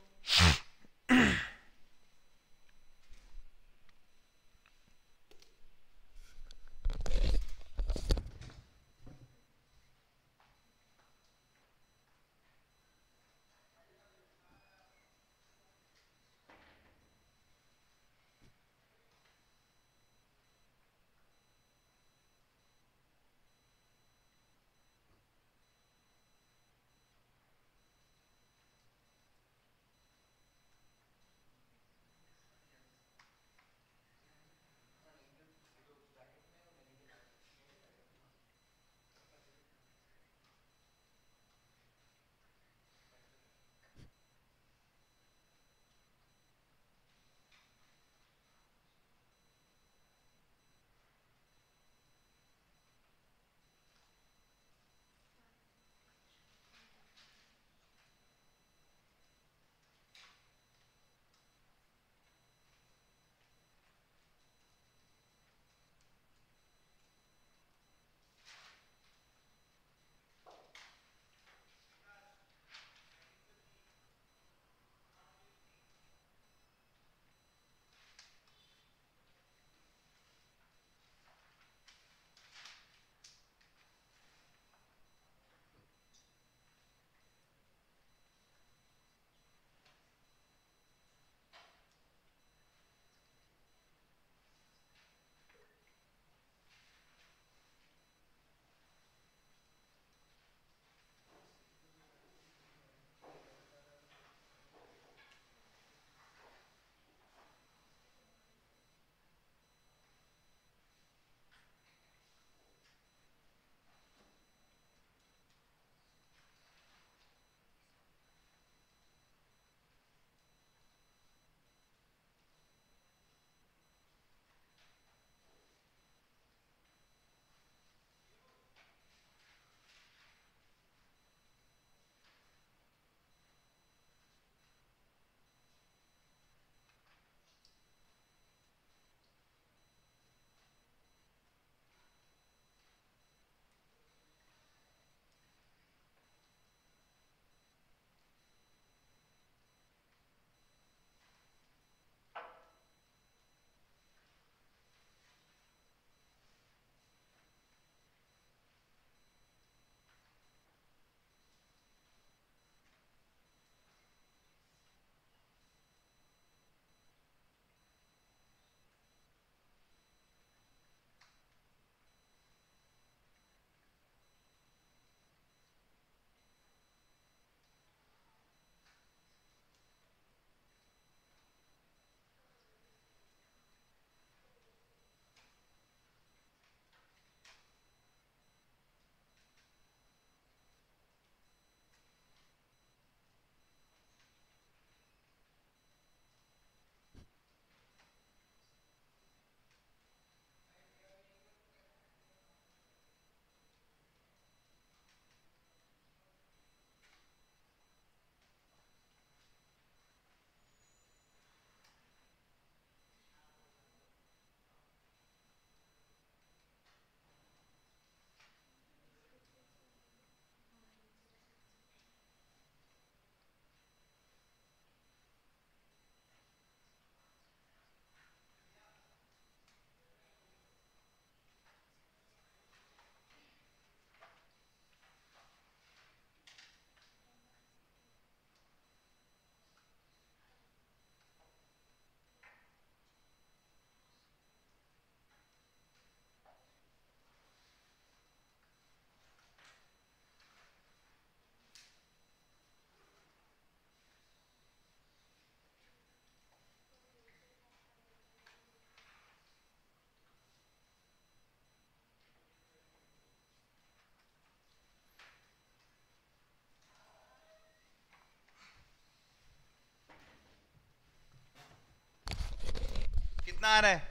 कितना आ रहा है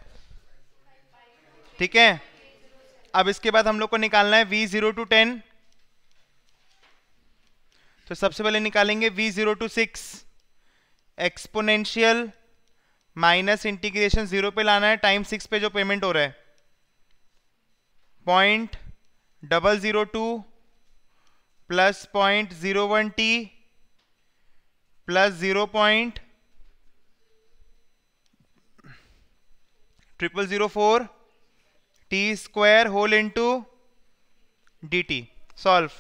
ठीक है अब इसके बाद हम लोग को निकालना है वी जीरो टू टेन तो सबसे पहले निकालेंगे V zero to six exponential minus integration zero पे लाना है टाइम सिक्स पे जो पेमेंट हो रहा है point double zero two plus point zero one T plus zero point triple zero four T square whole into D T solve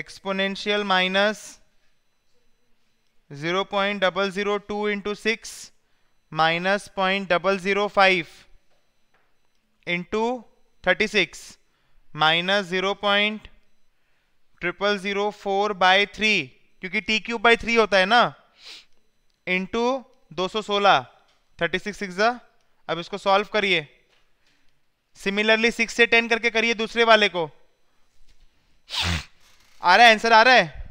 exponential minus zero point double zero two into six minus point double zero five into thirty six minus zero point triple zero four by three क्योंकि T cube by three होता है ना into दो सौ सोलह thirty six six अब इसको solve करिए सिमिलरली सिक्स से टेन करके करिए दूसरे वाले को आ रहा है आंसर आ रहा है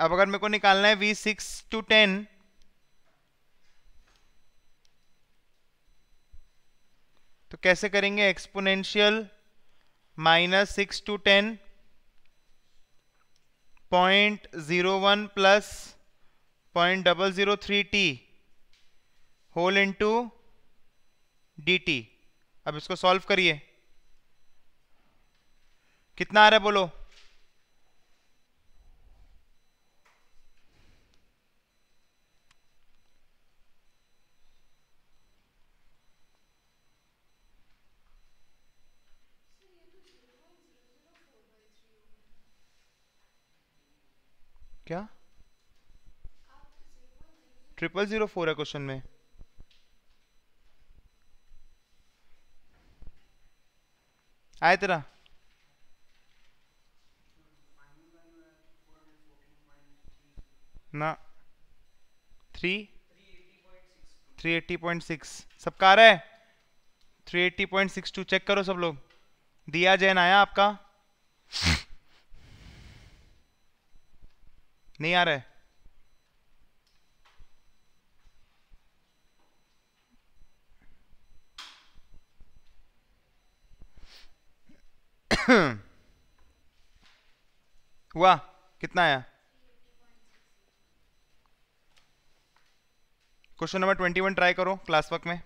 अब अगर मेरे को निकालना है वी सिक्स टू टेन तो कैसे करेंगे exponential minus six to ten point zero one plus point double zero three T whole into D T अब इसको सॉल्व करिए कितना आ रहा है बोलो क्या ट्रिपल जीरो फोर है क्वेश्चन में आए तेरा ना three three eighty point six सबका आ रहा है three eighty point six two check करो सब लोग दिया जैन आया आपका नहीं आ रहा है हुआ कितना आया question number twenty one try करो क्लास वर्क में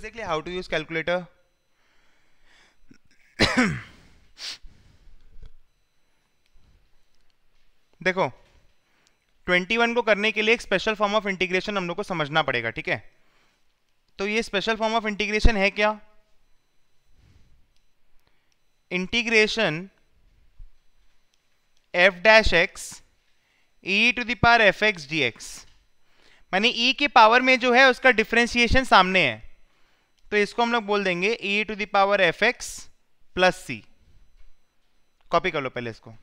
basically how to use calculator देखो 21 को करने के लिए एक स्पेशल फॉर्म ऑफ इंटीग्रेशन हम लोग को समझना पड़ेगा ठीक है तो ये स्पेशल फॉर्म ऑफ इंटीग्रेशन है क्या integration F dash X E to the power F X D X मानी ई के पावर में जो है उसका डिफ्रेंसिएशन सामने है तो इसको हम लोग बोल देंगे e to the power F X plus C copy कर लो पहले इसको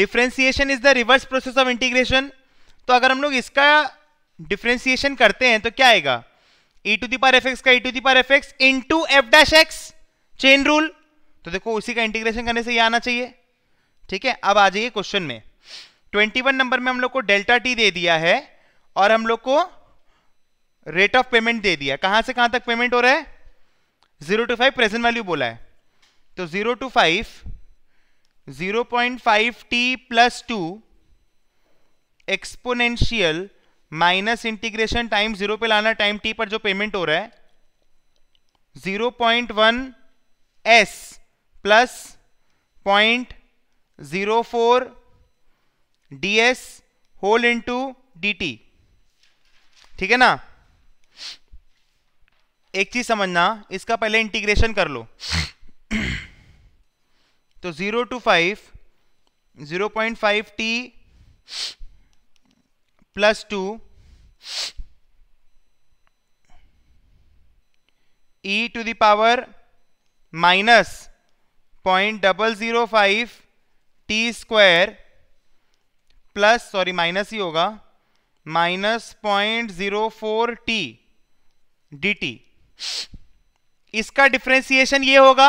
differentiation is the reverse process of integration तो अगर हम लोग इसका डिफ्रेंसिएशन करते हैं तो क्या आएगा e to the power F X का e to the power F X into F dash X chain rule तो देखो उसी का इंटीग्रेशन करने से ये आना चाहिए ठीक है अब आ जाइए क्वेश्चन में ट्वेंटी वन नंबर में हम लोग को डेल्टा टी दे दिया है और हम लोग को रेट ऑफ पेमेंट दे दिया कहाँ से कहाँ तक पेमेंट हो रहा है zero to five present value बोला है तो zero to five zero point five T plus two exponential minus integration time zero पे लाना टाइम टी पर जो पेमेंट हो रहा है zero point one S plus point zero four D S whole into D T ठीक है ना एक चीज समझना इसका पहले इंटीग्रेशन कर लो तो zero to five zero point five T plus two E to the power minus point double zero five T square plus sorry minus ही होगा minus point zero four T D T इसका डिफ्रेंसिएशन ये होगा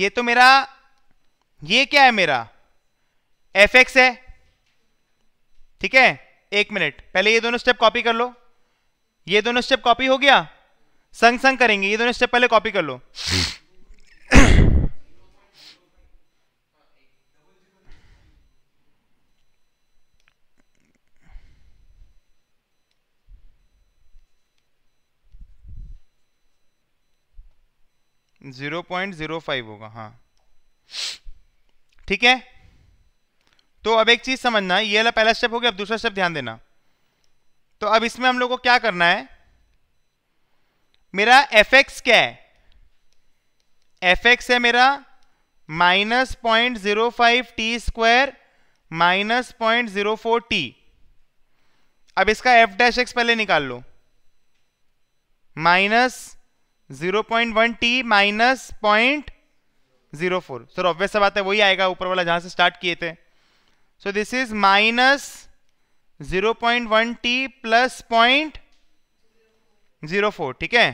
ये तो मेरा ये क्या है मेरा एफ एक्स है ठीक है एक मिनट पहले ये दोनों स्टेप कॉपी कर लो ये दोनों स्टेप कॉपी हो गया संग संग करेंगे ये दोनों स्टेप पहले कॉपी कर लो ज़ीरो पॉइंट ज़ीरो फाइव होगा हाँ ठीक है तो अब एक चीज़ समझना ये वाला पहला स्टेप हो गया अब दूसरा स्टेप ध्यान देना तो अब इसमें हम लोग को क्या करना है मेरा एफ एक्स क्या है एफ एक्स है मेरा minus point zero five T square minus point zero four T अब इसका एफ डैश एक्स पहले निकाल लो minus zero point one T minus point zero four sir obvious सब बात है वही आएगा ऊपर वाला जहां से स्टार्ट किए थे so this is minus zero point one T plus point zero four ठीक है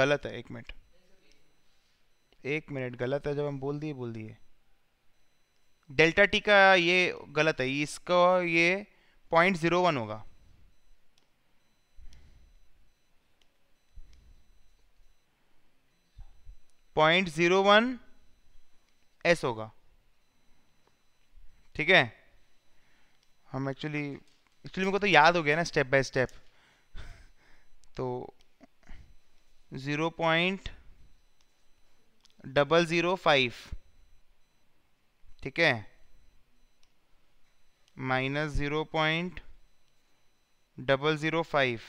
गलत है एक मिनट एक मिनट गलत है जब हम बोल दिए बोल दिए डेल्टा टी का ये गलत है इसका ये पॉइंट ज़ीरो वन होगा पॉइंट ज़ीरो वन एस होगा ठीक है हम एक्चुअली एक्चुअली मेरे को तो याद हो गया ना स्टेप बाय स्टेप तो zero point double zero five ठीक है minus zero point double zero five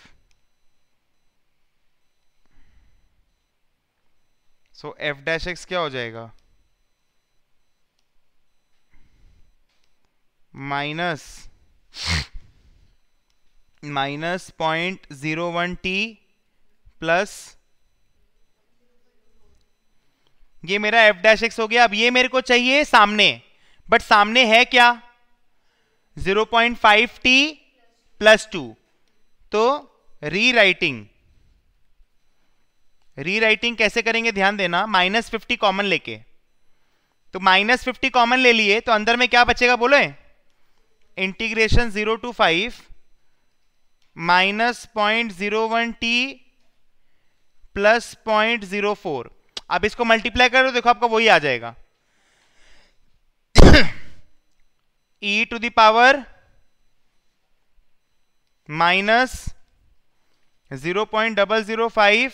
so F dash X क्या हो जाएगा minus minus point zero one T plus ये मेरा एफ डैश एक्स हो गया अब ये मेरे को चाहिए सामने बट सामने है क्या 0.5 टी प्लस टू तो री राइटिंग री राइटिंग कैसे करेंगे ध्यान देना माइनस फिफ्टी कॉमन लेके तो माइनस फिफ्टी कॉमन ले लिए तो अंदर में क्या बचेगा बोले integration zero to five minus point zero one T plus point zero four आप इसको मल्टीप्लाई करो देखो आपका वही आ जाएगा ई to the power minus zero point double zero five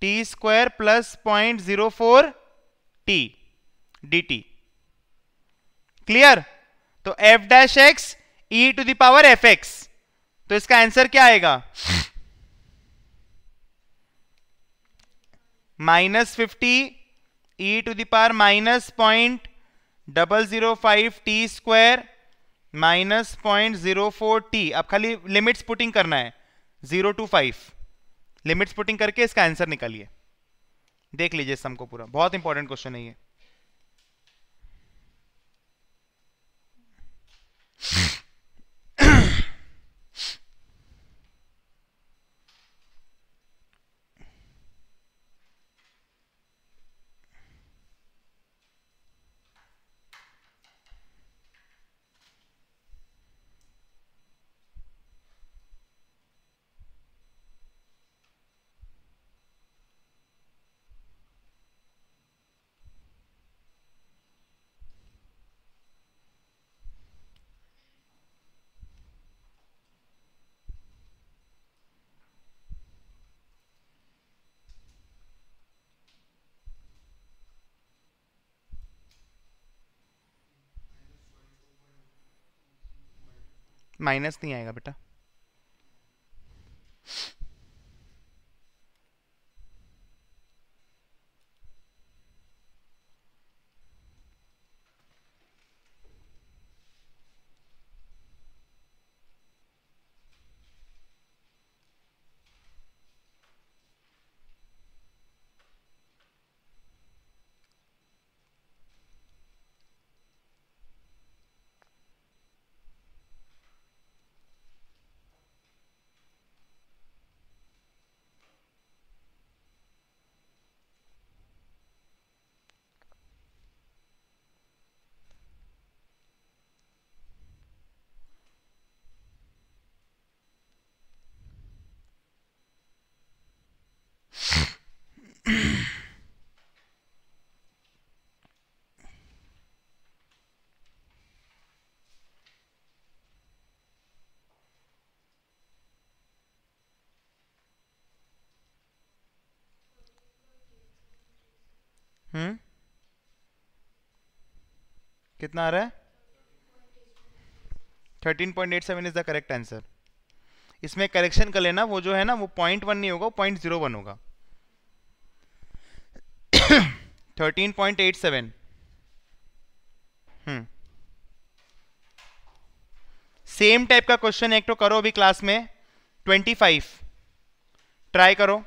T square plus point zero four T D T clear तो F dash X E to the power F x तो इसका आंसर क्या आएगा minus fifty E to the power minus point double zero five T square minus point zero four T अब खाली limits putting करना है zero to five limits putting करके इसका आंसर निकालिए देख लीजिए सम को पूरा बहुत इंपॉर्टेंट क्वेश्चन है ये माइनस नहीं आएगा बेटा हम्म कितना आ रहा है thirteen point eight seven is the correct answer इसमें करेक्शन कर लेना वो जो है ना वो पॉइंट वन नहीं होगा पॉइंट जीरो वन होगा thirteen point eight seven same type का क्वेश्चन एक तो करो अभी क्लास में ट्वेंटी फाइव ट्राई करो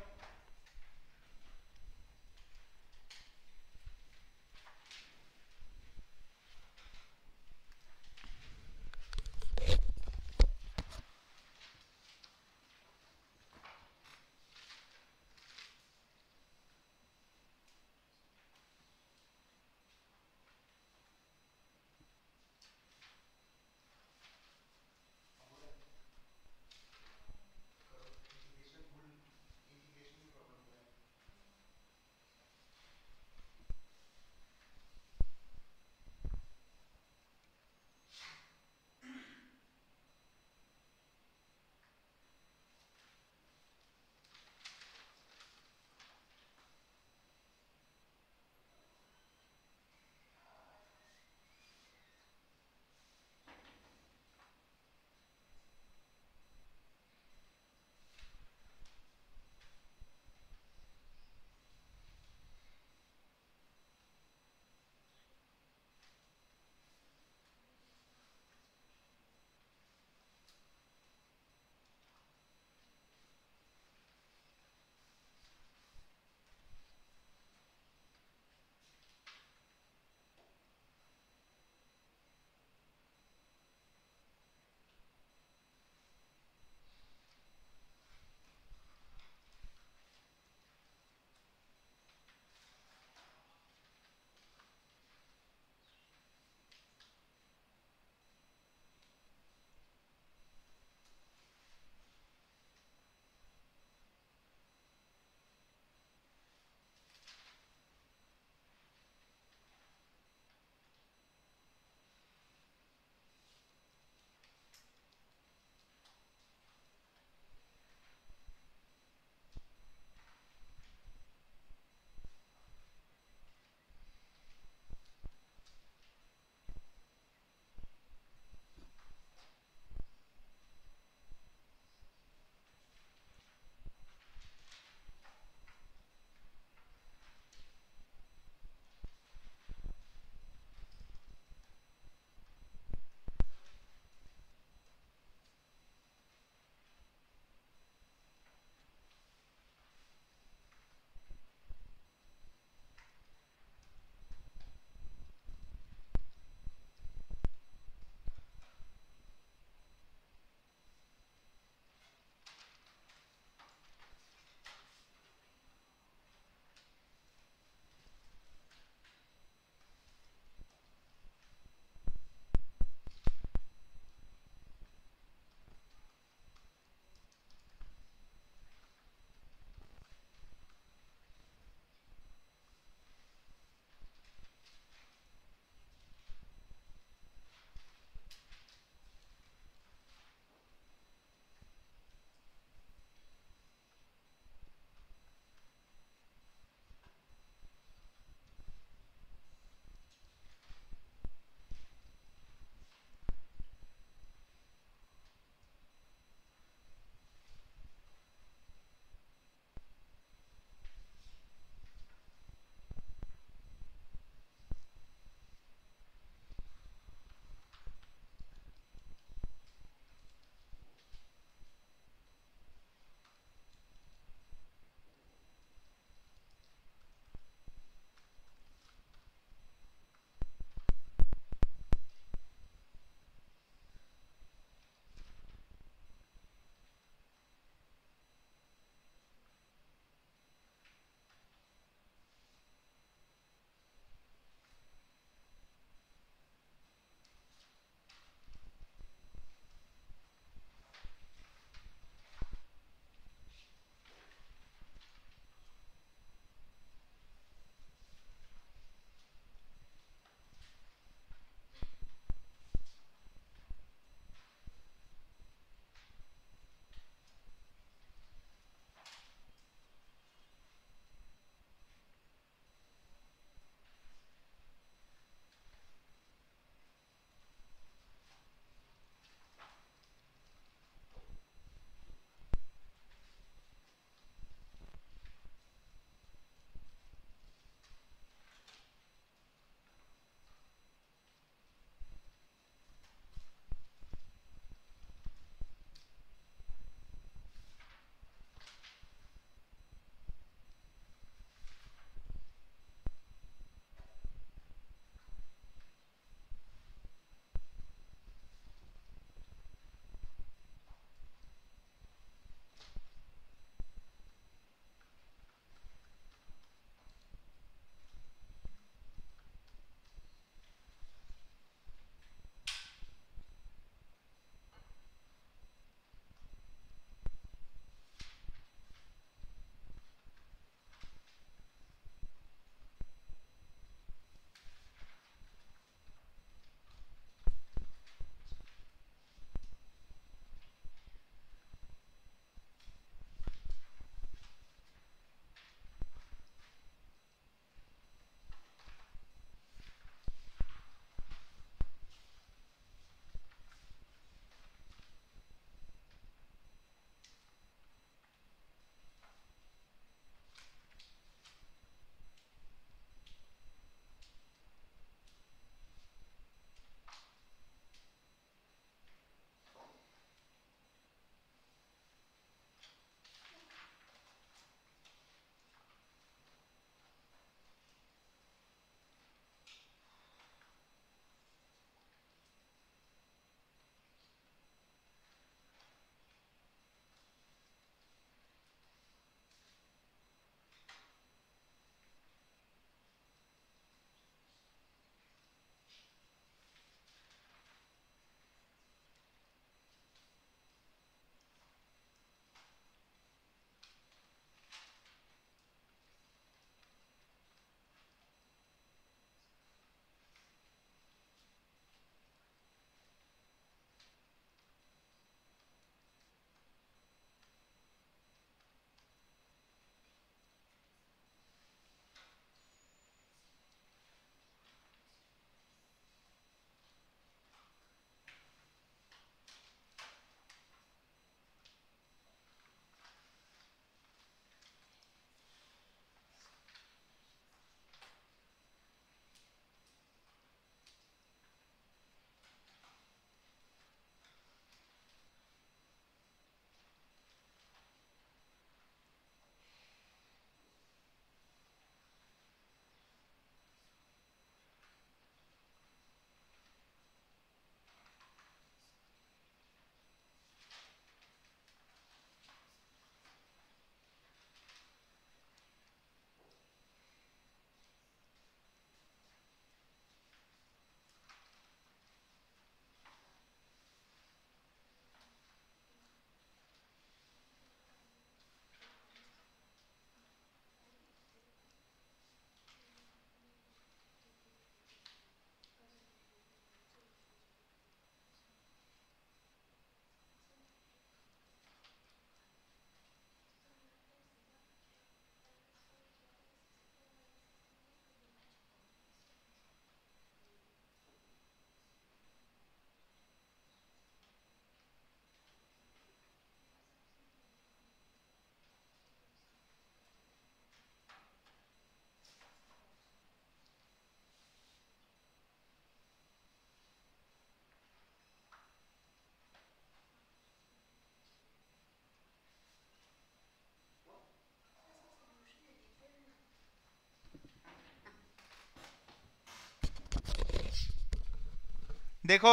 देखो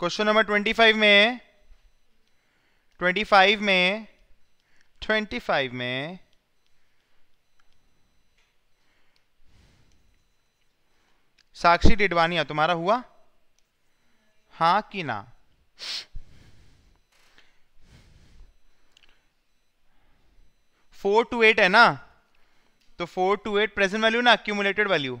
क्वेश्चन नंबर ट्वेंटी फाइव में ट्वेंटी फाइव में ट्वेंटी फाइव में साक्षी डिडवानिया तुम्हारा हुआ हां कि ना फोर टू एट है ना तो four to eight present value ना अक्यूमुलेटेड वैल्यू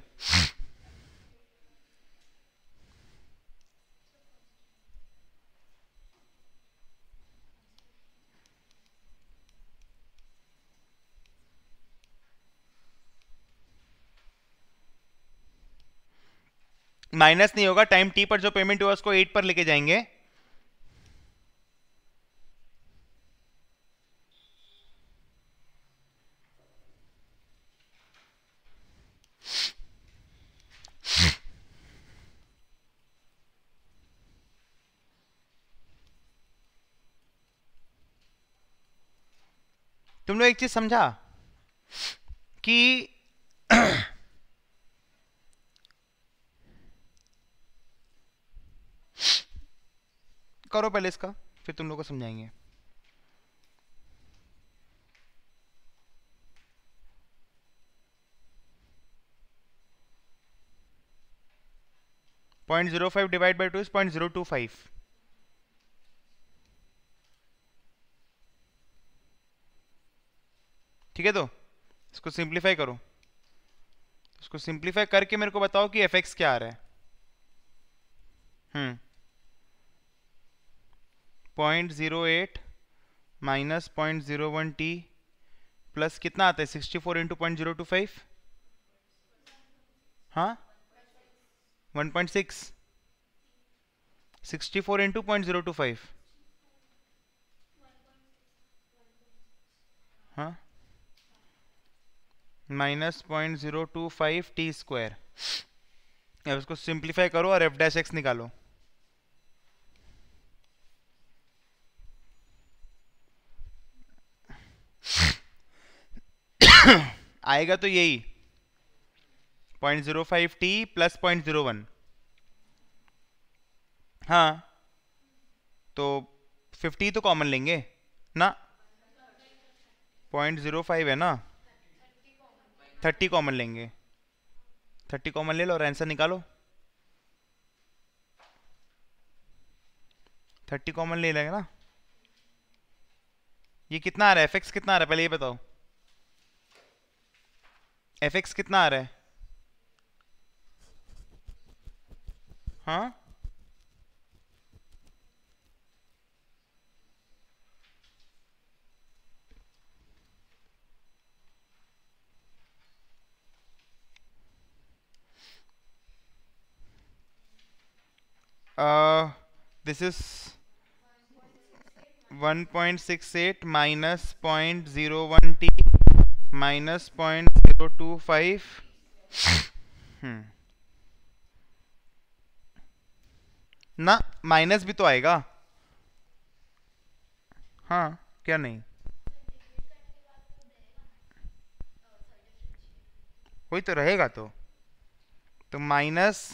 माइनस नहीं होगा टाइम टी पर जो पेमेंट हुआ उसको एट पर लेके जाएंगे तुम लोग एक चीज समझा कि करो पहले इसका फिर तुम लोग को समझाएंगे point zero five divide by two is point zero to five ठीक है तो इसको सिंप्लीफाई करो इसको सिंप्लीफाई करके मेरे को बताओ कि एफ एक्स क्या आ रहा है हम्म point zero eight minus point zero one T plus कितना आता है sixty four into point zero to five हाँ one point six sixty four into point zero to five हाँ minus point zero to five T square अब इसको simplify करो और F dash x निकालो आएगा तो यही point zero five T plus point zero one हाँ तो फिफ्टी तो कॉमन लेंगे ना पॉइंट ज़ीरो फाइव है ना थर्टी कॉमन लेंगे थर्टी कॉमन ले लो और आंसर निकालो थर्टी कॉमन ले लेंगे ना ये कितना आ रहा है एफ एक्स कितना आ रहा है पहले ये बताओ एफ एक्स कितना आ रहा है हा this is one point six eight minus point zero one T minus point zero to five हम्म। ना माइनस भी तो आएगा हाँ क्या नहीं वही तो रहेगा तो तो minus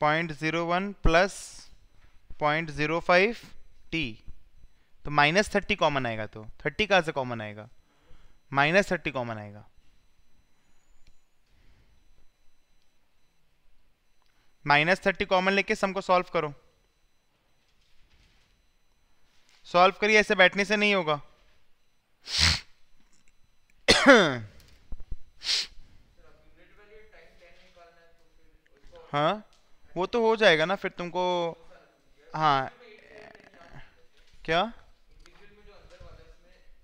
point zero one plus point zero five t तो माइनस थर्टी कॉमन आएगा तो थर्टी कहाँ से कॉमन आएगा माइनस थर्टी कॉमन आएगा माइनस थर्टी कॉमन लेके सम को सॉल्व करो सॉल्व करिए ऐसे बैठने से नहीं होगा हाँ वो तो हो जाएगा ना फिर तुमको हाँ क्या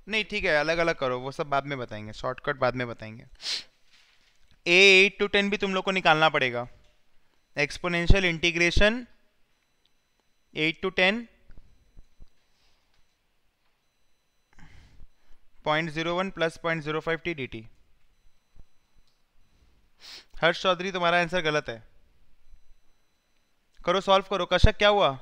नहीं ठीक है अलग अलग करो वो सब बाद में बताएंगे शॉर्टकट बाद में बताएंगे ए एट टू टेन भी तुम लोग को निकालना पड़ेगा exponential integration eight to ten point zero one plus point zero five t D t Harsh Chaudhary तुम्हारा आंसर गलत है करो सॉल्व करो कशक क्या हुआ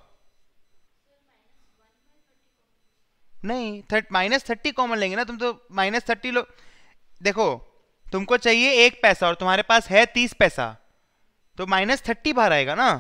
नहीं थर्ट माइनस थर्टी कॉमन लेंगे ना तुम तो माइनस थर्टी लो देखो तुमको चाहिए एक पैसा और तुम्हारे पास है तीस पैसा तो माइनस थर्टी बाहर आएगा ना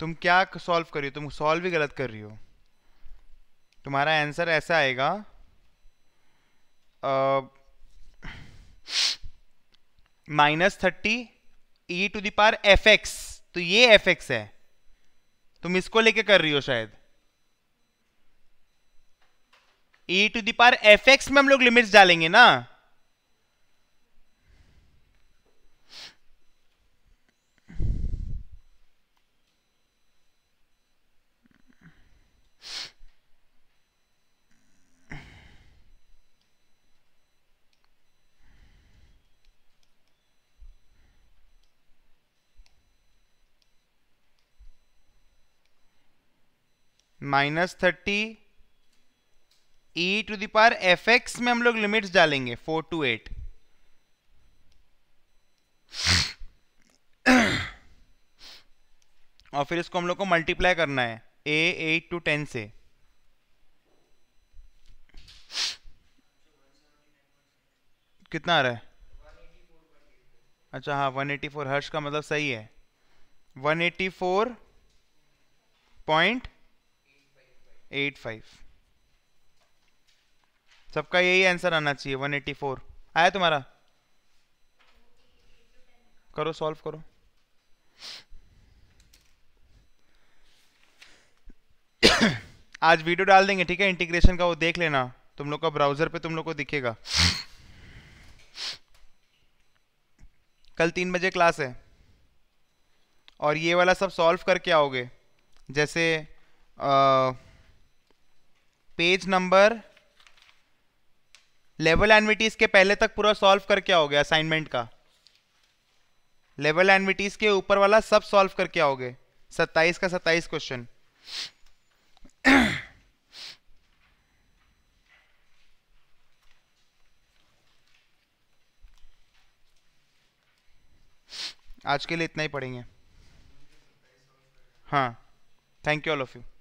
तुम क्या सॉल्व कर रही हो तुम सॉल्व भी गलत कर रही हो तुम्हारा आंसर ऐसा आएगा माइनस थर्टी ई टू दार एफ एक्स तो ये एफ एक्स है तुम इसको लेके कर रही हो शायद ई टू दार एफ एक्स में हम लोग लिमिट्स डालेंगे ना minus thirty e to the power F x में हम लोग लिमिट्स डालेंगे फोर टू एट और फिर इसको हम लोग को मल्टीप्लाई करना है ए एट टू टेन से कितना आ रहा है अच्छा हाँ वन एटी फोर हर्ष का मतलब सही है one eighty four point eight five सबका यही आंसर आना चाहिए वन एट्टी फोर आया तुम्हारा करो सॉल्व करो आज वीडियो डाल देंगे ठीक है इंटीग्रेशन का वो देख लेना तुम लोग का ब्राउजर पे तुम लोग को दिखेगा कल तीन बजे क्लास है और ये वाला सब सॉल्व करके आओगे जैसे आ, पेज नंबर लेवल एनविटीज के पहले तक पूरा सॉल्व करके आओगे असाइनमेंट का लेवल एनविटीज के ऊपर वाला सब सॉल्व करके आओगे सत्ताईस का सत्ताईस क्वेश्चन आज के लिए इतना ही पढ़ेंगे हाँ thank you all of you